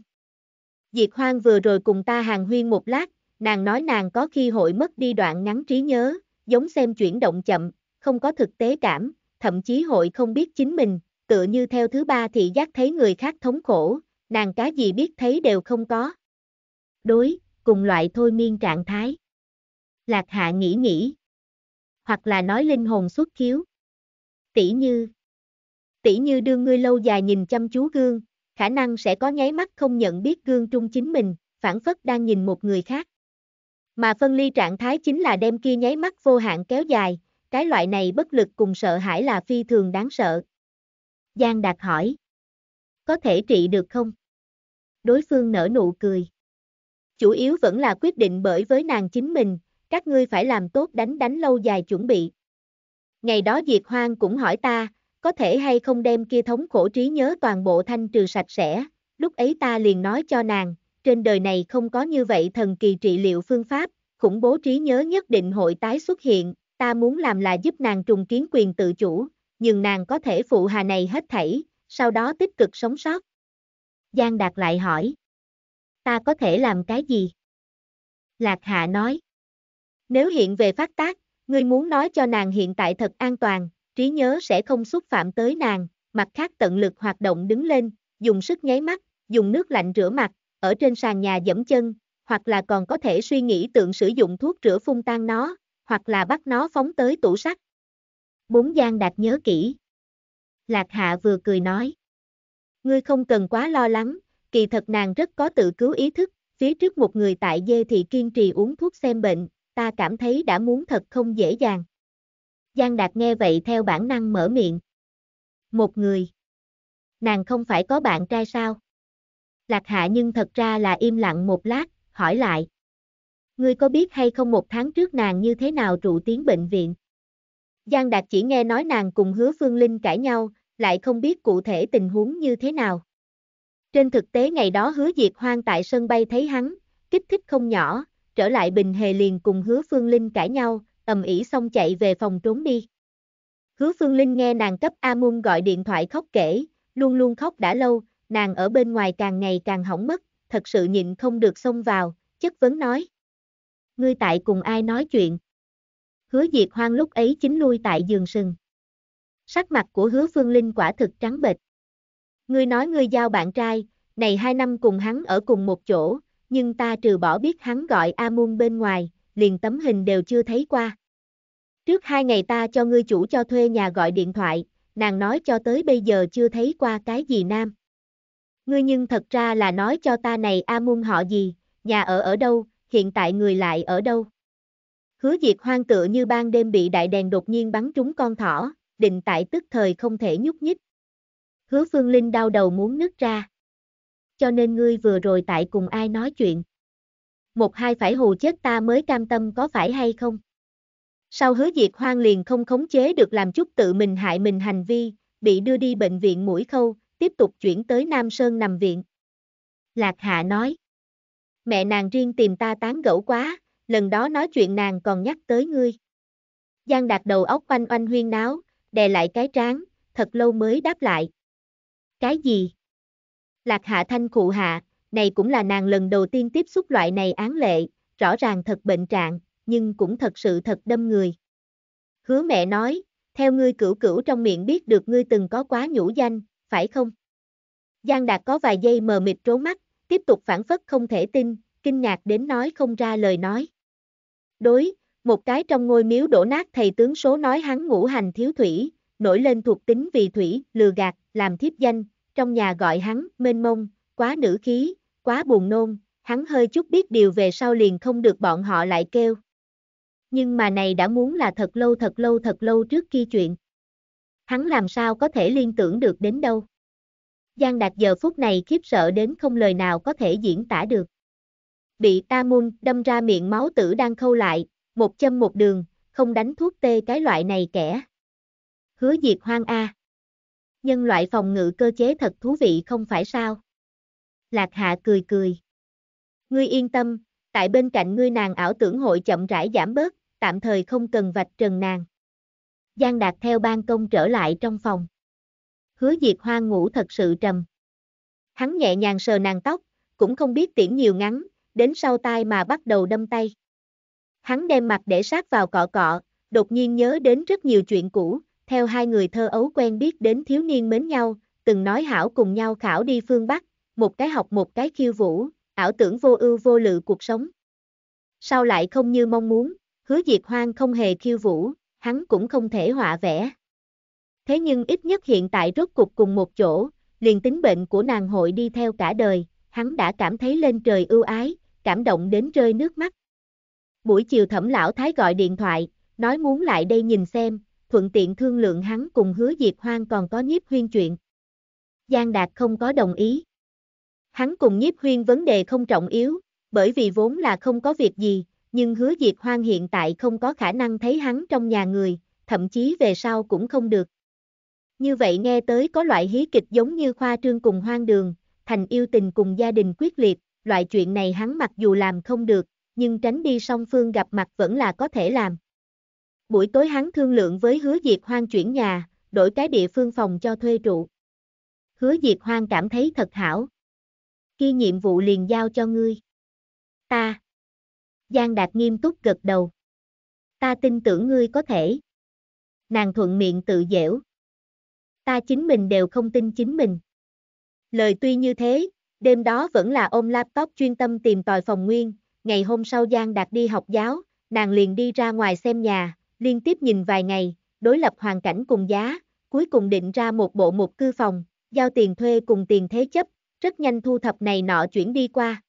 Diệt Hoang vừa rồi cùng ta hàng huyên một lát, nàng nói nàng có khi hội mất đi đoạn ngắn trí nhớ, giống xem chuyển động chậm, không có thực tế cảm, thậm chí hội không biết chính mình, tựa như theo thứ ba thì giác thấy người khác thống khổ, nàng cá gì biết thấy đều không có. Đối, cùng loại thôi miên trạng thái. Lạc hạ nghĩ nghĩ. Hoặc là nói linh hồn xuất khiếu. Tỷ như. Tỷ như đương ngươi lâu dài nhìn chăm chú gương, khả năng sẽ có nháy mắt không nhận biết gương trung chính mình, phản phất đang nhìn một người khác. Mà phân ly trạng thái chính là đem kia nháy mắt vô hạn kéo dài, cái loại này bất lực cùng sợ hãi là phi thường đáng sợ. Giang Đạt hỏi. Có thể trị được không? Đối phương nở nụ cười. Chủ yếu vẫn là quyết định bởi với nàng chính mình, các ngươi phải làm tốt đánh đánh lâu dài chuẩn bị. Ngày đó Diệt Hoang cũng hỏi ta, có thể hay không đem kia thống khổ trí nhớ toàn bộ thanh trừ sạch sẽ, lúc ấy ta liền nói cho nàng, trên đời này không có như vậy thần kỳ trị liệu phương pháp, khủng bố trí nhớ nhất định hội tái xuất hiện, ta muốn làm là giúp nàng trùng kiến quyền tự chủ, nhưng nàng có thể phụ hà này hết thảy, sau đó tích cực sống sót. Giang Đạt lại hỏi. Ta có thể làm cái gì? Lạc Hạ nói. Nếu hiện về phát tác, ngươi muốn nói cho nàng hiện tại thật an toàn, trí nhớ sẽ không xúc phạm tới nàng, mặt khác tận lực hoạt động đứng lên, dùng sức nháy mắt, dùng nước lạnh rửa mặt, ở trên sàn nhà dẫm chân, hoặc là còn có thể suy nghĩ tượng sử dụng thuốc rửa phun tan nó, hoặc là bắt nó phóng tới tủ sắt, Bốn Giang Đạt nhớ kỹ. Lạc Hạ vừa cười nói. Ngươi không cần quá lo lắng, kỳ thật nàng rất có tự cứu ý thức, phía trước một người tại dê thì kiên trì uống thuốc xem bệnh, ta cảm thấy đã muốn thật không dễ dàng. Giang Đạt nghe vậy theo bản năng mở miệng. Một người. Nàng không phải có bạn trai sao? Lạc Hạ nhưng thật ra là im lặng một lát, hỏi lại. Ngươi có biết hay không một tháng trước nàng như thế nào trụ tiến bệnh viện? Giang Đạt chỉ nghe nói nàng cùng hứa Phương Linh cãi nhau, lại không biết cụ thể tình huống như thế nào. Trên thực tế ngày đó hứa Diệt Hoang tại sân bay thấy hắn, kích thích không nhỏ, trở lại Bình Hề liền cùng hứa Phương Linh cãi nhau, ầm ỉ xong chạy về phòng trốn đi. Hứa Phương Linh nghe nàng cấp A Mung gọi điện thoại khóc kể, luôn luôn khóc đã lâu, nàng ở bên ngoài càng ngày càng hỏng mất, thật sự nhịn không được xông vào, chất vấn nói. Ngươi tại cùng ai nói chuyện? hứa diệt hoang lúc ấy chính lui tại giường sừng. Sắc mặt của hứa phương linh quả thực trắng bệch. Ngươi nói ngươi giao bạn trai, này hai năm cùng hắn ở cùng một chỗ, nhưng ta trừ bỏ biết hắn gọi A Môn bên ngoài, liền tấm hình đều chưa thấy qua. Trước hai ngày ta cho ngươi chủ cho thuê nhà gọi điện thoại, nàng nói cho tới bây giờ chưa thấy qua cái gì nam. Ngươi nhưng thật ra là nói cho ta này A Môn họ gì, nhà ở ở đâu, hiện tại người lại ở đâu. Hứa diệt hoang tựa như ban đêm bị đại đèn đột nhiên bắn trúng con thỏ, định tại tức thời không thể nhúc nhích. Hứa phương linh đau đầu muốn nứt ra. Cho nên ngươi vừa rồi tại cùng ai nói chuyện. Một hai phải hù chết ta mới cam tâm có phải hay không? Sau hứa diệt hoang liền không khống chế được làm chút tự mình hại mình hành vi, bị đưa đi bệnh viện mũi khâu, tiếp tục chuyển tới Nam Sơn nằm viện. Lạc Hạ nói. Mẹ nàng riêng tìm ta tán gẫu quá, lần đó nói chuyện nàng còn nhắc tới ngươi. Giang đạt đầu óc oanh oanh huyên náo, đè lại cái trán, thật lâu mới đáp lại. Cái gì? Lạc hạ thanh cụ hạ, này cũng là nàng lần đầu tiên tiếp xúc loại này án lệ, rõ ràng thật bệnh trạng, nhưng cũng thật sự thật đâm người. Hứa mẹ nói, theo ngươi cửu cửu trong miệng biết được ngươi từng có quá nhũ danh, phải không? Giang Đạt có vài giây mờ mịt trố mắt, tiếp tục phản phất không thể tin, kinh ngạc đến nói không ra lời nói. Đối, một cái trong ngôi miếu đổ nát thầy tướng số nói hắn ngũ hành thiếu thủy, nổi lên thuộc tính vì thủy, lừa gạt, làm thiếp danh, trong nhà gọi hắn, mênh mông, quá nữ khí, quá buồn nôn, hắn hơi chút biết điều về sau liền không được bọn họ lại kêu. Nhưng mà này đã muốn là thật lâu thật lâu thật lâu trước khi chuyện. Hắn làm sao có thể liên tưởng được đến đâu. Giang Đạt giờ phút này khiếp sợ đến không lời nào có thể diễn tả được bị ta môn đâm ra miệng máu tử đang khâu lại, một châm một đường, không đánh thuốc tê cái loại này kẻ. Hứa diệt hoang A. Nhân loại phòng ngự cơ chế thật thú vị không phải sao? Lạc hạ cười cười. Ngươi yên tâm, tại bên cạnh ngươi nàng ảo tưởng hội chậm rãi giảm bớt, tạm thời không cần vạch trần nàng. Giang Đạt theo ban công trở lại trong phòng. Hứa Diệt hoang ngủ thật sự trầm. Hắn nhẹ nhàng sờ nàng tóc, cũng không biết tiễn nhiều ngắn, đến sau tai mà bắt đầu đâm tay. Hắn đem mặt để sát vào cọ cọ, đột nhiên nhớ đến rất nhiều chuyện cũ, theo hai người thơ ấu quen biết đến thiếu niên mến nhau, từng nói hảo cùng nhau khảo đi phương Bắc, một cái học một cái khiêu vũ, ảo tưởng vô ưu vô lự cuộc sống. Sao lại không như mong muốn, hứa diệt hoang không hề khiêu vũ, hắn cũng không thể họa vẽ. Thế nhưng ít nhất hiện tại rốt cục cùng một chỗ, liền tính bệnh của nàng hội đi theo cả đời, hắn đã cảm thấy lên trời ưu ái, cảm động đến rơi nước mắt. Buổi chiều thẩm lão thái gọi điện thoại, nói muốn lại đây nhìn xem, thuận tiện thương lượng hắn cùng hứa Diệp Hoang còn có nhiếp huyên chuyện. Giang Đạt không có đồng ý. Hắn cùng nhiếp huyên vấn đề không trọng yếu, bởi vì vốn là không có việc gì, nhưng hứa Diệp Hoang hiện tại không có khả năng thấy hắn trong nhà người, thậm chí về sau cũng không được. Như vậy nghe tới có loại hí kịch giống như khoa trương cùng hoang đường, thành yêu tình cùng gia đình quyết liệt, loại chuyện này hắn mặc dù làm không được, nhưng tránh đi song phương gặp mặt vẫn là có thể làm. Buổi tối hắn thương lượng với hứa diệt hoang chuyển nhà, đổi cái địa phương phòng cho thuê trụ. Hứa diệt hoang cảm thấy thật hảo. Khi nhiệm vụ liền giao cho ngươi. Ta. Giang Đạt nghiêm túc gật đầu. Ta tin tưởng ngươi có thể. Nàng thuận miệng tự dễu. Ta chính mình đều không tin chính mình. Lời tuy như thế, Đêm đó vẫn là ôm laptop chuyên tâm tìm tòi phòng nguyên, ngày hôm sau Giang Đạt đi học giáo, nàng liền đi ra ngoài xem nhà, liên tiếp nhìn vài ngày, đối lập hoàn cảnh cùng giá, cuối cùng định ra một bộ một cư phòng, giao tiền thuê cùng tiền thế chấp, rất nhanh thu thập này nọ chuyển đi qua.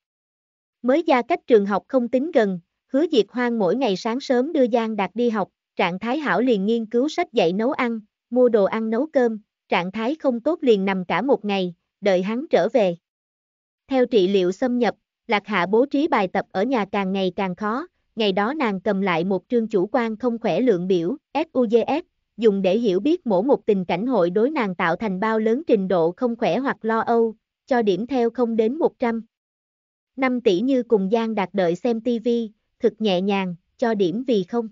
Mới ra cách trường học không tính gần, hứa diệt hoang mỗi ngày sáng sớm đưa Giang Đạt đi học, trạng thái hảo liền nghiên cứu sách dạy nấu ăn, mua đồ ăn nấu cơm, trạng thái không tốt liền nằm cả một ngày, đợi hắn trở về. Theo trị liệu xâm nhập, Lạc Hạ bố trí bài tập ở nhà càng ngày càng khó, ngày đó nàng cầm lại một trương chủ quan không khỏe lượng biểu, SUGS, dùng để hiểu biết mỗi một tình cảnh hội đối nàng tạo thành bao lớn trình độ không khỏe hoặc lo âu, cho điểm theo không đến 100. 5 tỷ như cùng Giang đạt đợi xem TV, thực nhẹ nhàng, cho điểm vì không.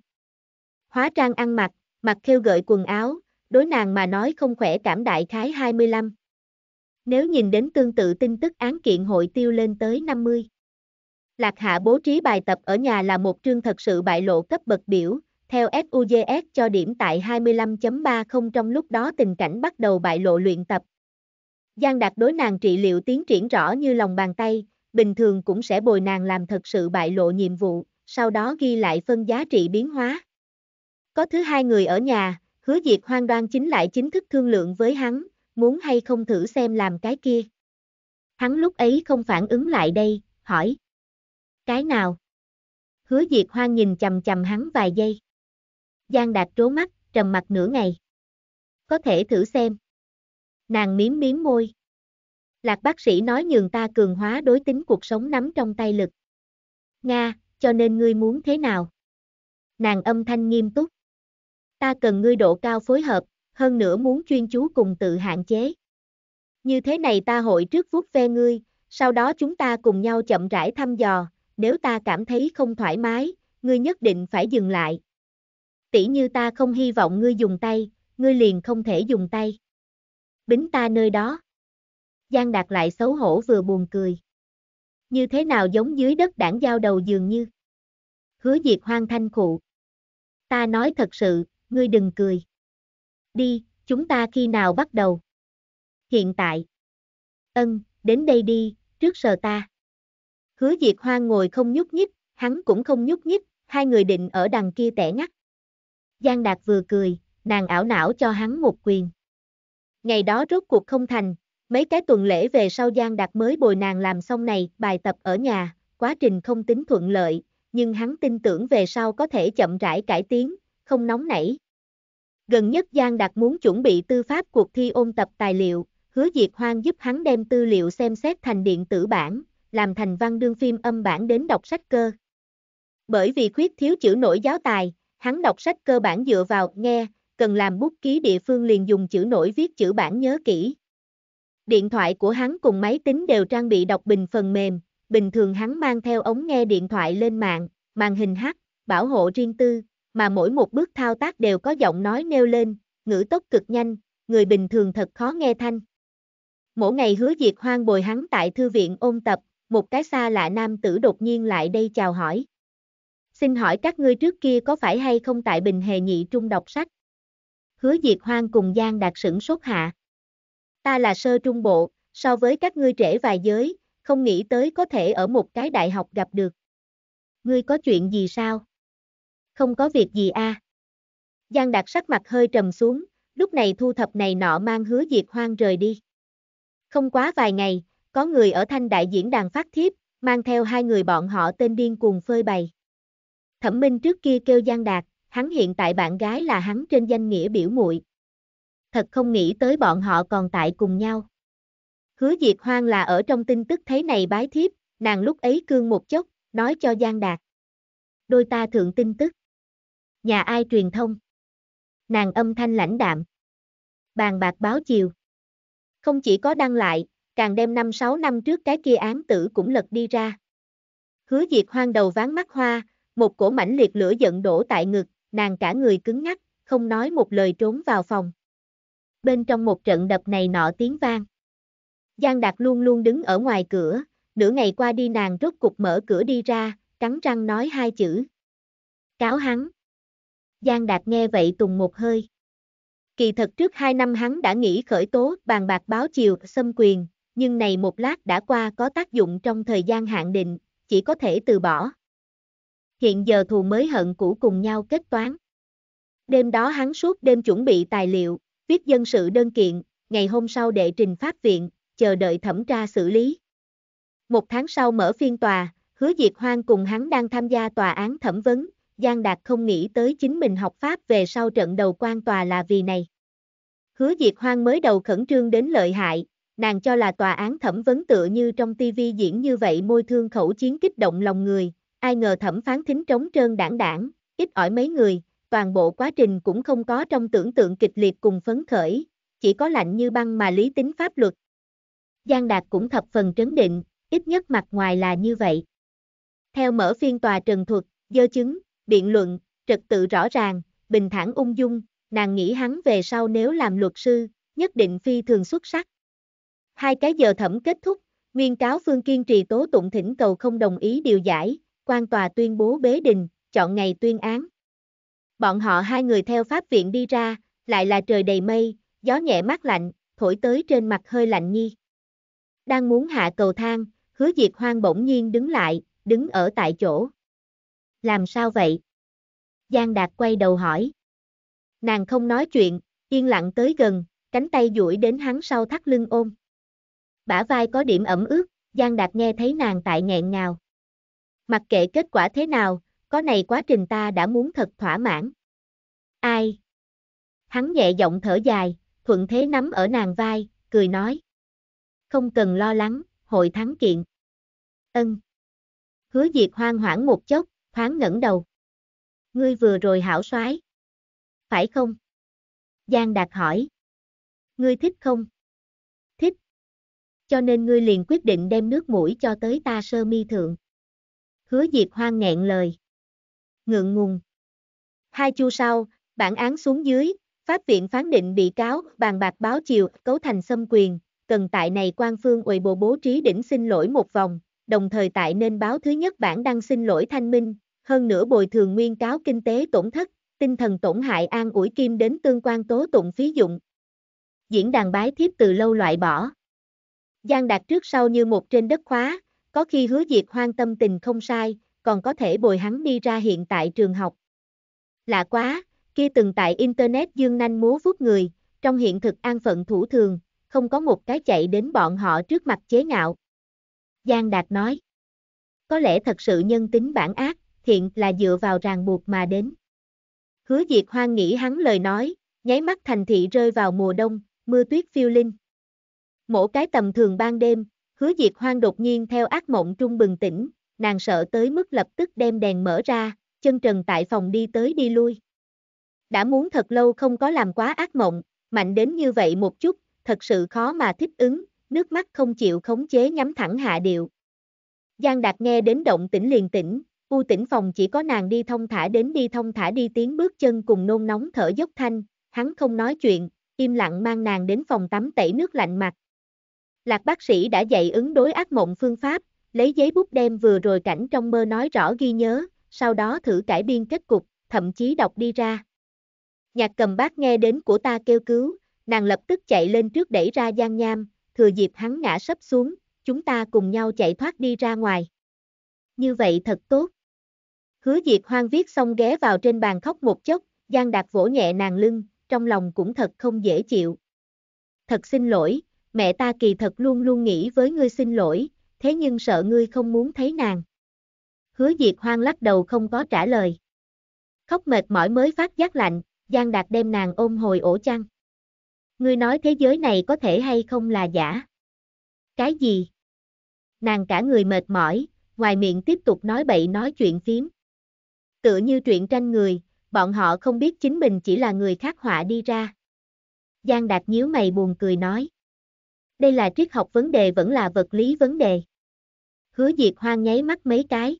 Hóa trang ăn mặc, mặc khêu gợi quần áo, đối nàng mà nói không khỏe cảm đại khái 25. Nếu nhìn đến tương tự tin tức án kiện hội tiêu lên tới 50. Lạc Hạ bố trí bài tập ở nhà là một trương thật sự bại lộ cấp bậc biểu, theo SUJS cho điểm tại 25.30 trong lúc đó tình cảnh bắt đầu bại lộ luyện tập. Giang Đạt đối nàng trị liệu tiến triển rõ như lòng bàn tay, bình thường cũng sẽ bồi nàng làm thật sự bại lộ nhiệm vụ, sau đó ghi lại phân giá trị biến hóa. Có thứ hai người ở nhà, hứa diệt hoang đoan chính lại chính thức thương lượng với hắn, muốn hay không thử xem làm cái kia. Hắn lúc ấy không phản ứng lại đây, hỏi. Cái nào? Hứa Diệt Hoang nhìn chầm chầm hắn vài giây. Giang Đạt trố mắt, trầm mặt nửa ngày. Có thể thử xem. Nàng miếm miếm môi. Lạc bác sĩ nói nhường ta cường hóa đối tính cuộc sống nắm trong tay lực. Nga, cho nên ngươi muốn thế nào? Nàng âm thanh nghiêm túc. Ta cần ngươi độ cao phối hợp, hơn nữa muốn chuyên chú cùng tự hạn chế. Như thế này ta hội trước vuốt ve ngươi, sau đó chúng ta cùng nhau chậm rãi thăm dò, nếu ta cảm thấy không thoải mái, ngươi nhất định phải dừng lại. Tỷ như ta không hy vọng ngươi dùng tay, ngươi liền không thể dùng tay. Bính ta nơi đó. Giang Đạt lại xấu hổ vừa buồn cười. Như thế nào giống dưới đất đảng giao đầu dường như. Hứa diệt hoang thanh khụ. Ta nói thật sự, ngươi đừng cười. Đi, chúng ta khi nào bắt đầu? Hiện tại. Ân, đến đây đi, trước sờ ta. Hứa Diệt Hoang ngồi không nhúc nhích, hắn cũng không nhúc nhích, hai người định ở đằng kia tẻ ngắt. Giang Đạt vừa cười, nàng ảo não cho hắn một quyền. Ngày đó rốt cuộc không thành, mấy cái tuần lễ về sau Giang Đạt mới bồi nàng làm xong này, bài tập ở nhà, quá trình không tính thuận lợi, nhưng hắn tin tưởng về sau có thể chậm rãi cải tiến, không nóng nảy. Gần nhất Giang Đạt muốn chuẩn bị tư pháp cuộc thi ôn tập tài liệu, hứa Diệt Hoang giúp hắn đem tư liệu xem xét thành điện tử bản, làm thành văn đương phim âm bản đến đọc sách cơ. Bởi vì khuyết thiếu chữ nổi giáo tài, hắn đọc sách cơ bản dựa vào nghe, cần làm bút ký địa phương liền dùng chữ nổi viết chữ bản nhớ kỹ. Điện thoại của hắn cùng máy tính đều trang bị đọc bình phần mềm, bình thường hắn mang theo ống nghe điện thoại lên mạng, màn hình hắt, bảo hộ riêng tư, mà mỗi một bước thao tác đều có giọng nói nêu lên, ngữ tốc cực nhanh, người bình thường thật khó nghe thanh. Mỗi ngày hứa diệt hoang bồi hắn tại thư viện ôn tập, một cái xa lạ nam tử đột nhiên lại đây chào hỏi. Xin hỏi các ngươi trước kia có phải hay không tại Bình Hề Nhị Trung đọc sách? Hứa diệt hoang cùng Giang đạt sửng sốt hạ. Ta là sơ trung bộ, so với các ngươi trẻ vài giới, không nghĩ tới có thể ở một cái đại học gặp được. Ngươi có chuyện gì sao? không có việc gì a. À. Giang Đạt sắc mặt hơi trầm xuống, lúc này thu thập này nọ mang hứa diệt hoang rời đi. Không quá vài ngày, có người ở thanh đại diễn đàn phát thiếp, mang theo hai người bọn họ tên điên cuồng phơi bày. Thẩm Minh trước kia kêu Giang Đạt, hắn hiện tại bạn gái là hắn trên danh nghĩa biểu muội. Thật không nghĩ tới bọn họ còn tại cùng nhau. Hứa Diệt Hoang là ở trong tin tức thế này bái thiếp, nàng lúc ấy cương một chốc, nói cho Giang Đạt. Đôi ta thượng tin tức. Nhà ai truyền thông? Nàng âm thanh lãnh đạm. Bàn bạc báo chiều. Không chỉ có đăng lại, càng đem năm sáu năm trước cái kia án tử cũng lật đi ra. Hứa diệt hoang đầu ván mắt hoa, một cổ mảnh liệt lửa giận đổ tại ngực, nàng cả người cứng ngắc, không nói một lời trốn vào phòng. Bên trong một trận đập này nọ tiếng vang. Giang Đạt luôn luôn đứng ở ngoài cửa, nửa ngày qua đi nàng rốt cục mở cửa đi ra, cắn răng nói hai chữ. Cáo hắn. Giang Đạt nghe vậy tùng một hơi. Kỳ thật trước hai năm hắn đã nghĩ khởi tố bàn bạc báo chiều xâm quyền, nhưng này một lát đã qua có tác dụng trong thời gian hạn định, chỉ có thể từ bỏ. Hiện giờ thù mới hận cũ cùng nhau kết toán. Đêm đó hắn suốt đêm chuẩn bị tài liệu, viết dân sự đơn kiện, ngày hôm sau đệ trình pháp viện, chờ đợi thẩm tra xử lý. Một tháng sau mở phiên tòa, hứa diệt hoang cùng hắn đang tham gia tòa án thẩm vấn, Giang Đạt không nghĩ tới chính mình học Pháp về sau trận đầu quan tòa là vì này. Hứa Diệt Hoang mới đầu khẩn trương đến lợi hại, nàng cho là tòa án thẩm vấn tựa như trong TV diễn như vậy môi thương khẩu chiến kích động lòng người, ai ngờ thẩm phán thính trống trơn đảng đảng, ít ỏi mấy người, toàn bộ quá trình cũng không có trong tưởng tượng kịch liệt cùng phấn khởi, chỉ có lạnh như băng mà lý tính pháp luật. Giang Đạt cũng thập phần trấn định, ít nhất mặt ngoài là như vậy. Theo mở phiên tòa trần thuật, dơ chứng, biện luận, trật tự rõ ràng, bình thản ung dung, nàng nghĩ hắn về sau nếu làm luật sư, nhất định phi thường xuất sắc. Hai cái giờ thẩm kết thúc, nguyên cáo phương kiên trì tố tụng thỉnh cầu không đồng ý điều giải, quan tòa tuyên bố bế đình, chọn ngày tuyên án. Bọn họ hai người theo pháp viện đi ra, lại là trời đầy mây, gió nhẹ mát lạnh, thổi tới trên mặt hơi lạnh nhi. Đang muốn hạ cầu thang, hứa diệt hoang bỗng nhiên đứng lại, đứng ở tại chỗ. Làm sao vậy? Giang Đạt quay đầu hỏi. Nàng không nói chuyện, yên lặng tới gần, cánh tay duỗi đến hắn sau thắt lưng ôm. Bả vai có điểm ẩm ướt, Giang Đạt nghe thấy nàng tại nghẹn ngào. Mặc kệ kết quả thế nào, có này quá trình ta đã muốn thật thỏa mãn. Ai? Hắn nhẹ giọng thở dài, thuận thế nắm ở nàng vai, cười nói. Không cần lo lắng, hội thắng kiện. Ân. Hứa Diệt hoang hoảng một chốc, thoáng ngẩng đầu. Ngươi vừa rồi hảo soái. Phải không? Giang Đạt hỏi. Ngươi thích không? Thích. Cho nên ngươi liền quyết định đem nước mũi cho tới ta sơ mi thượng. Hứa Diệp hoang nghẹn lời. Ngượng ngùng. Hai chu sau, bản án xuống dưới, Pháp viện phán định bị cáo, bàn bạc báo chiều, cấu thành xâm quyền, cần tại này quan phương ủy bộ bố trí đỉnh xin lỗi một vòng, đồng thời tại nên báo thứ nhất bản đăng xin lỗi thanh minh, hơn nữa bồi thường nguyên cáo kinh tế tổn thất, tinh thần tổn hại an ủi kim đến tương quan tố tụng phí dụng. Diễn đàn bái thiếp từ lâu loại bỏ. Giang đạt trước sau như một trên đất khóa, có khi hứa diệt hoang tâm tình không sai, còn có thể bồi hắn đi ra hiện tại trường học. Lạ quá, kia từng tại Internet dương nanh múa vuốt người, trong hiện thực an phận thủ thường, không có một cái chạy đến bọn họ trước mặt chế ngạo. Giang Đạt nói. Có lẽ thật sự nhân tính bản ác, thiện là dựa vào ràng buộc mà đến. Hứa Diệt Hoang nghĩ hắn lời nói, nháy mắt thành thị rơi vào mùa đông, mưa tuyết phiêu linh. Mỗi cái tầm thường ban đêm, Hứa Diệt Hoang đột nhiên theo ác mộng trung bừng tỉnh, nàng sợ tới mức lập tức đem đèn mở ra, chân trần tại phòng đi tới đi lui. Đã muốn thật lâu không có làm quá ác mộng, mạnh đến như vậy một chút, thật sự khó mà thích ứng, nước mắt không chịu khống chế nhắm thẳng hạ điệu. Giang Đạt nghe đến động tĩnh liền tỉnh, u tỉnh phòng chỉ có nàng đi thông thả đến đi thông thả đi tiếng bước chân cùng nôn nóng thở dốc thanh, hắn không nói chuyện, im lặng mang nàng đến phòng tắm tẩy nước lạnh mặt. Lạc bác sĩ đã dạy ứng đối ác mộng phương pháp, lấy giấy bút đem vừa rồi cảnh trong mơ nói rõ ghi nhớ, sau đó thử cải biên kết cục, thậm chí đọc đi ra. Nhạc cầm bác nghe đến của ta kêu cứu, nàng lập tức chạy lên trước đẩy ra Giang Nham, thừa dịp hắn ngã sấp xuống, chúng ta cùng nhau chạy thoát đi ra ngoài. Như vậy thật tốt. Hứa Diệp Hoang viết xong ghé vào trên bàn khóc một chốc, Giang Đạt vỗ nhẹ nàng lưng, trong lòng cũng thật không dễ chịu. Thật xin lỗi, mẹ ta kỳ thật luôn luôn nghĩ với ngươi xin lỗi, thế nhưng sợ ngươi không muốn thấy nàng. Hứa Diệp Hoang lắc đầu không có trả lời. Khóc mệt mỏi mới phát giác lạnh, Giang Đạt đem nàng ôm hồi ổ chăn. Ngươi nói thế giới này có thể hay không là giả? Cái gì? Nàng cả người mệt mỏi, ngoài miệng tiếp tục nói bậy nói chuyện phím. Tựa như truyện tranh người, bọn họ không biết chính mình chỉ là người khắc họa đi ra. Giang Đạt nhíu mày buồn cười nói. Đây là triết học vấn đề vẫn là vật lý vấn đề. Hứa Diệt Hoang nháy mắt mấy cái.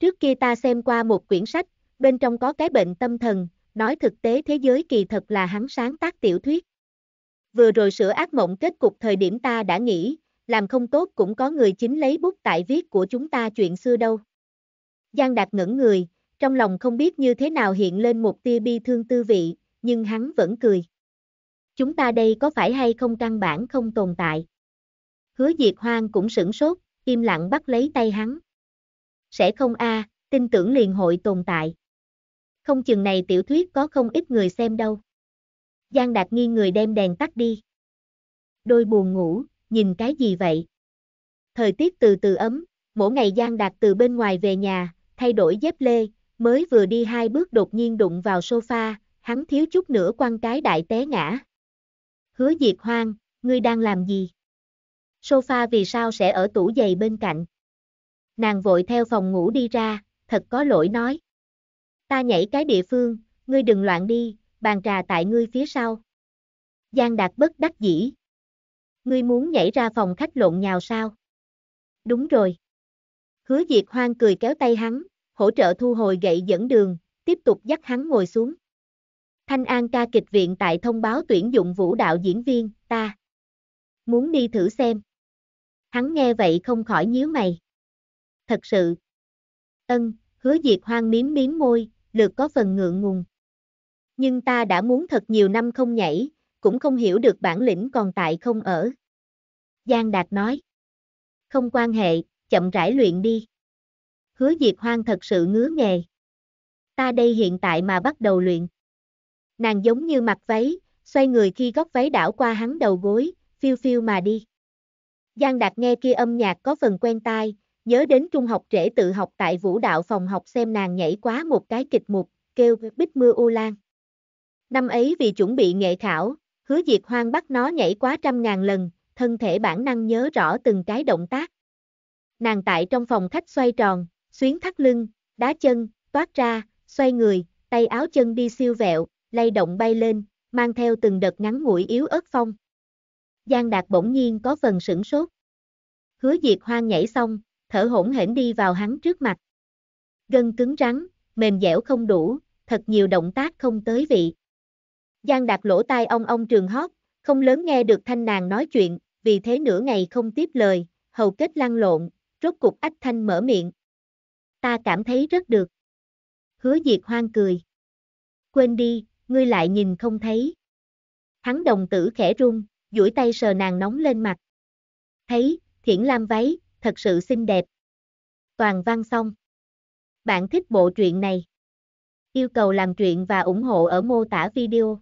Trước kia ta xem qua một quyển sách, bên trong có cái bệnh tâm thần, nói thực tế thế giới kỳ thật là hắn sáng tác tiểu thuyết vừa rồi sửa ác mộng kết cục thời điểm ta đã nghĩ, làm không tốt cũng có người chính lấy bút tại viết của chúng ta chuyện xưa đâu. Giang Đạt ngẩn người, trong lòng không biết như thế nào hiện lên một tia bi thương tư vị, nhưng hắn vẫn cười. Chúng ta đây có phải hay không căn bản không tồn tại? Hứa Diệt Hoang cũng sửng sốt, im lặng bắt lấy tay hắn. Sẽ không a, tin tưởng liền hội tồn tại. Không chừng này tiểu thuyết có không ít người xem đâu. Giang Đạt nghi người đem đèn tắt đi. Đôi buồn ngủ, nhìn cái gì vậy? Thời tiết từ từ ấm, mỗi ngày Giang Đạt từ bên ngoài về nhà, thay đổi dép lê, mới vừa đi hai bước đột nhiên đụng vào sofa, hắn thiếu chút nữa quăng cái đại té ngã. Hứa Diệt Hoang, ngươi đang làm gì? Sofa vì sao sẽ ở tủ giày bên cạnh? Nàng vội theo phòng ngủ đi ra, thật có lỗi nói. Ta nhảy cái địa phương, ngươi đừng loạn đi, bàn trà tại ngươi phía sau. Giang Đạt bất đắc dĩ. Ngươi muốn nhảy ra phòng khách lộn nhào sao? Đúng rồi. Hứa Diệt Hoang cười kéo tay hắn, hỗ trợ thu hồi gậy dẫn đường, tiếp tục dắt hắn ngồi xuống. Thanh An ca kịch viện tại thông báo tuyển dụng vũ đạo diễn viên, ta. Muốn đi thử xem. Hắn nghe vậy không khỏi nhíu mày. Thật sự. Ân, hứa diệt hoang miếm miếm môi, lượt có phần ngượng ngùng nhưng ta đã muốn thật nhiều năm không nhảy, cũng không hiểu được bản lĩnh còn tại không ở. Giang Đạt nói. Không quan hệ, chậm rãi luyện đi. Hứa Diệt Hoang thật sự ngứa nghề. Ta đây hiện tại mà bắt đầu luyện. Nàng giống như mặc váy, xoay người khi góc váy đảo qua hắn đầu gối, phiêu phiêu mà đi. Giang Đạt nghe kia âm nhạc có phần quen tai, nhớ đến trung học trễ tự học tại vũ đạo phòng học xem nàng nhảy quá một cái kịch mục, kêu bích mưa u lan. Năm ấy vì chuẩn bị nghệ khảo, hứa diệt hoang bắt nó nhảy quá trăm ngàn lần, thân thể bản năng nhớ rõ từng cái động tác. Nàng tại trong phòng khách xoay tròn, xuyến thắt lưng, đá chân, toát ra, xoay người, tay áo chân đi siêu vẹo, lay động bay lên, mang theo từng đợt ngắn ngủi yếu ớt phong. Giang Đạt bỗng nhiên có phần sửng sốt. Hứa Diệt Hoang nhảy xong, thở hổn hển đi vào hắn trước mặt. Gân cứng rắn, mềm dẻo không đủ, thật nhiều động tác không tới vị. Giang đặt lỗ tai ông ông trường hót, không lớn nghe được thanh nàng nói chuyện, vì thế nửa ngày không tiếp lời, hầu kết lăn lộn, rốt cục ách thanh mở miệng. Ta cảm thấy rất được. Hứa diệt hoang cười. Quên đi, ngươi lại nhìn không thấy. Hắn đồng tử khẽ run, duỗi tay sờ nàng nóng lên mặt. Thấy, thiển lam váy, thật sự xinh đẹp. Toàn văn xong. Bạn thích bộ truyện này? Yêu cầu làm truyện và ủng hộ ở mô tả video.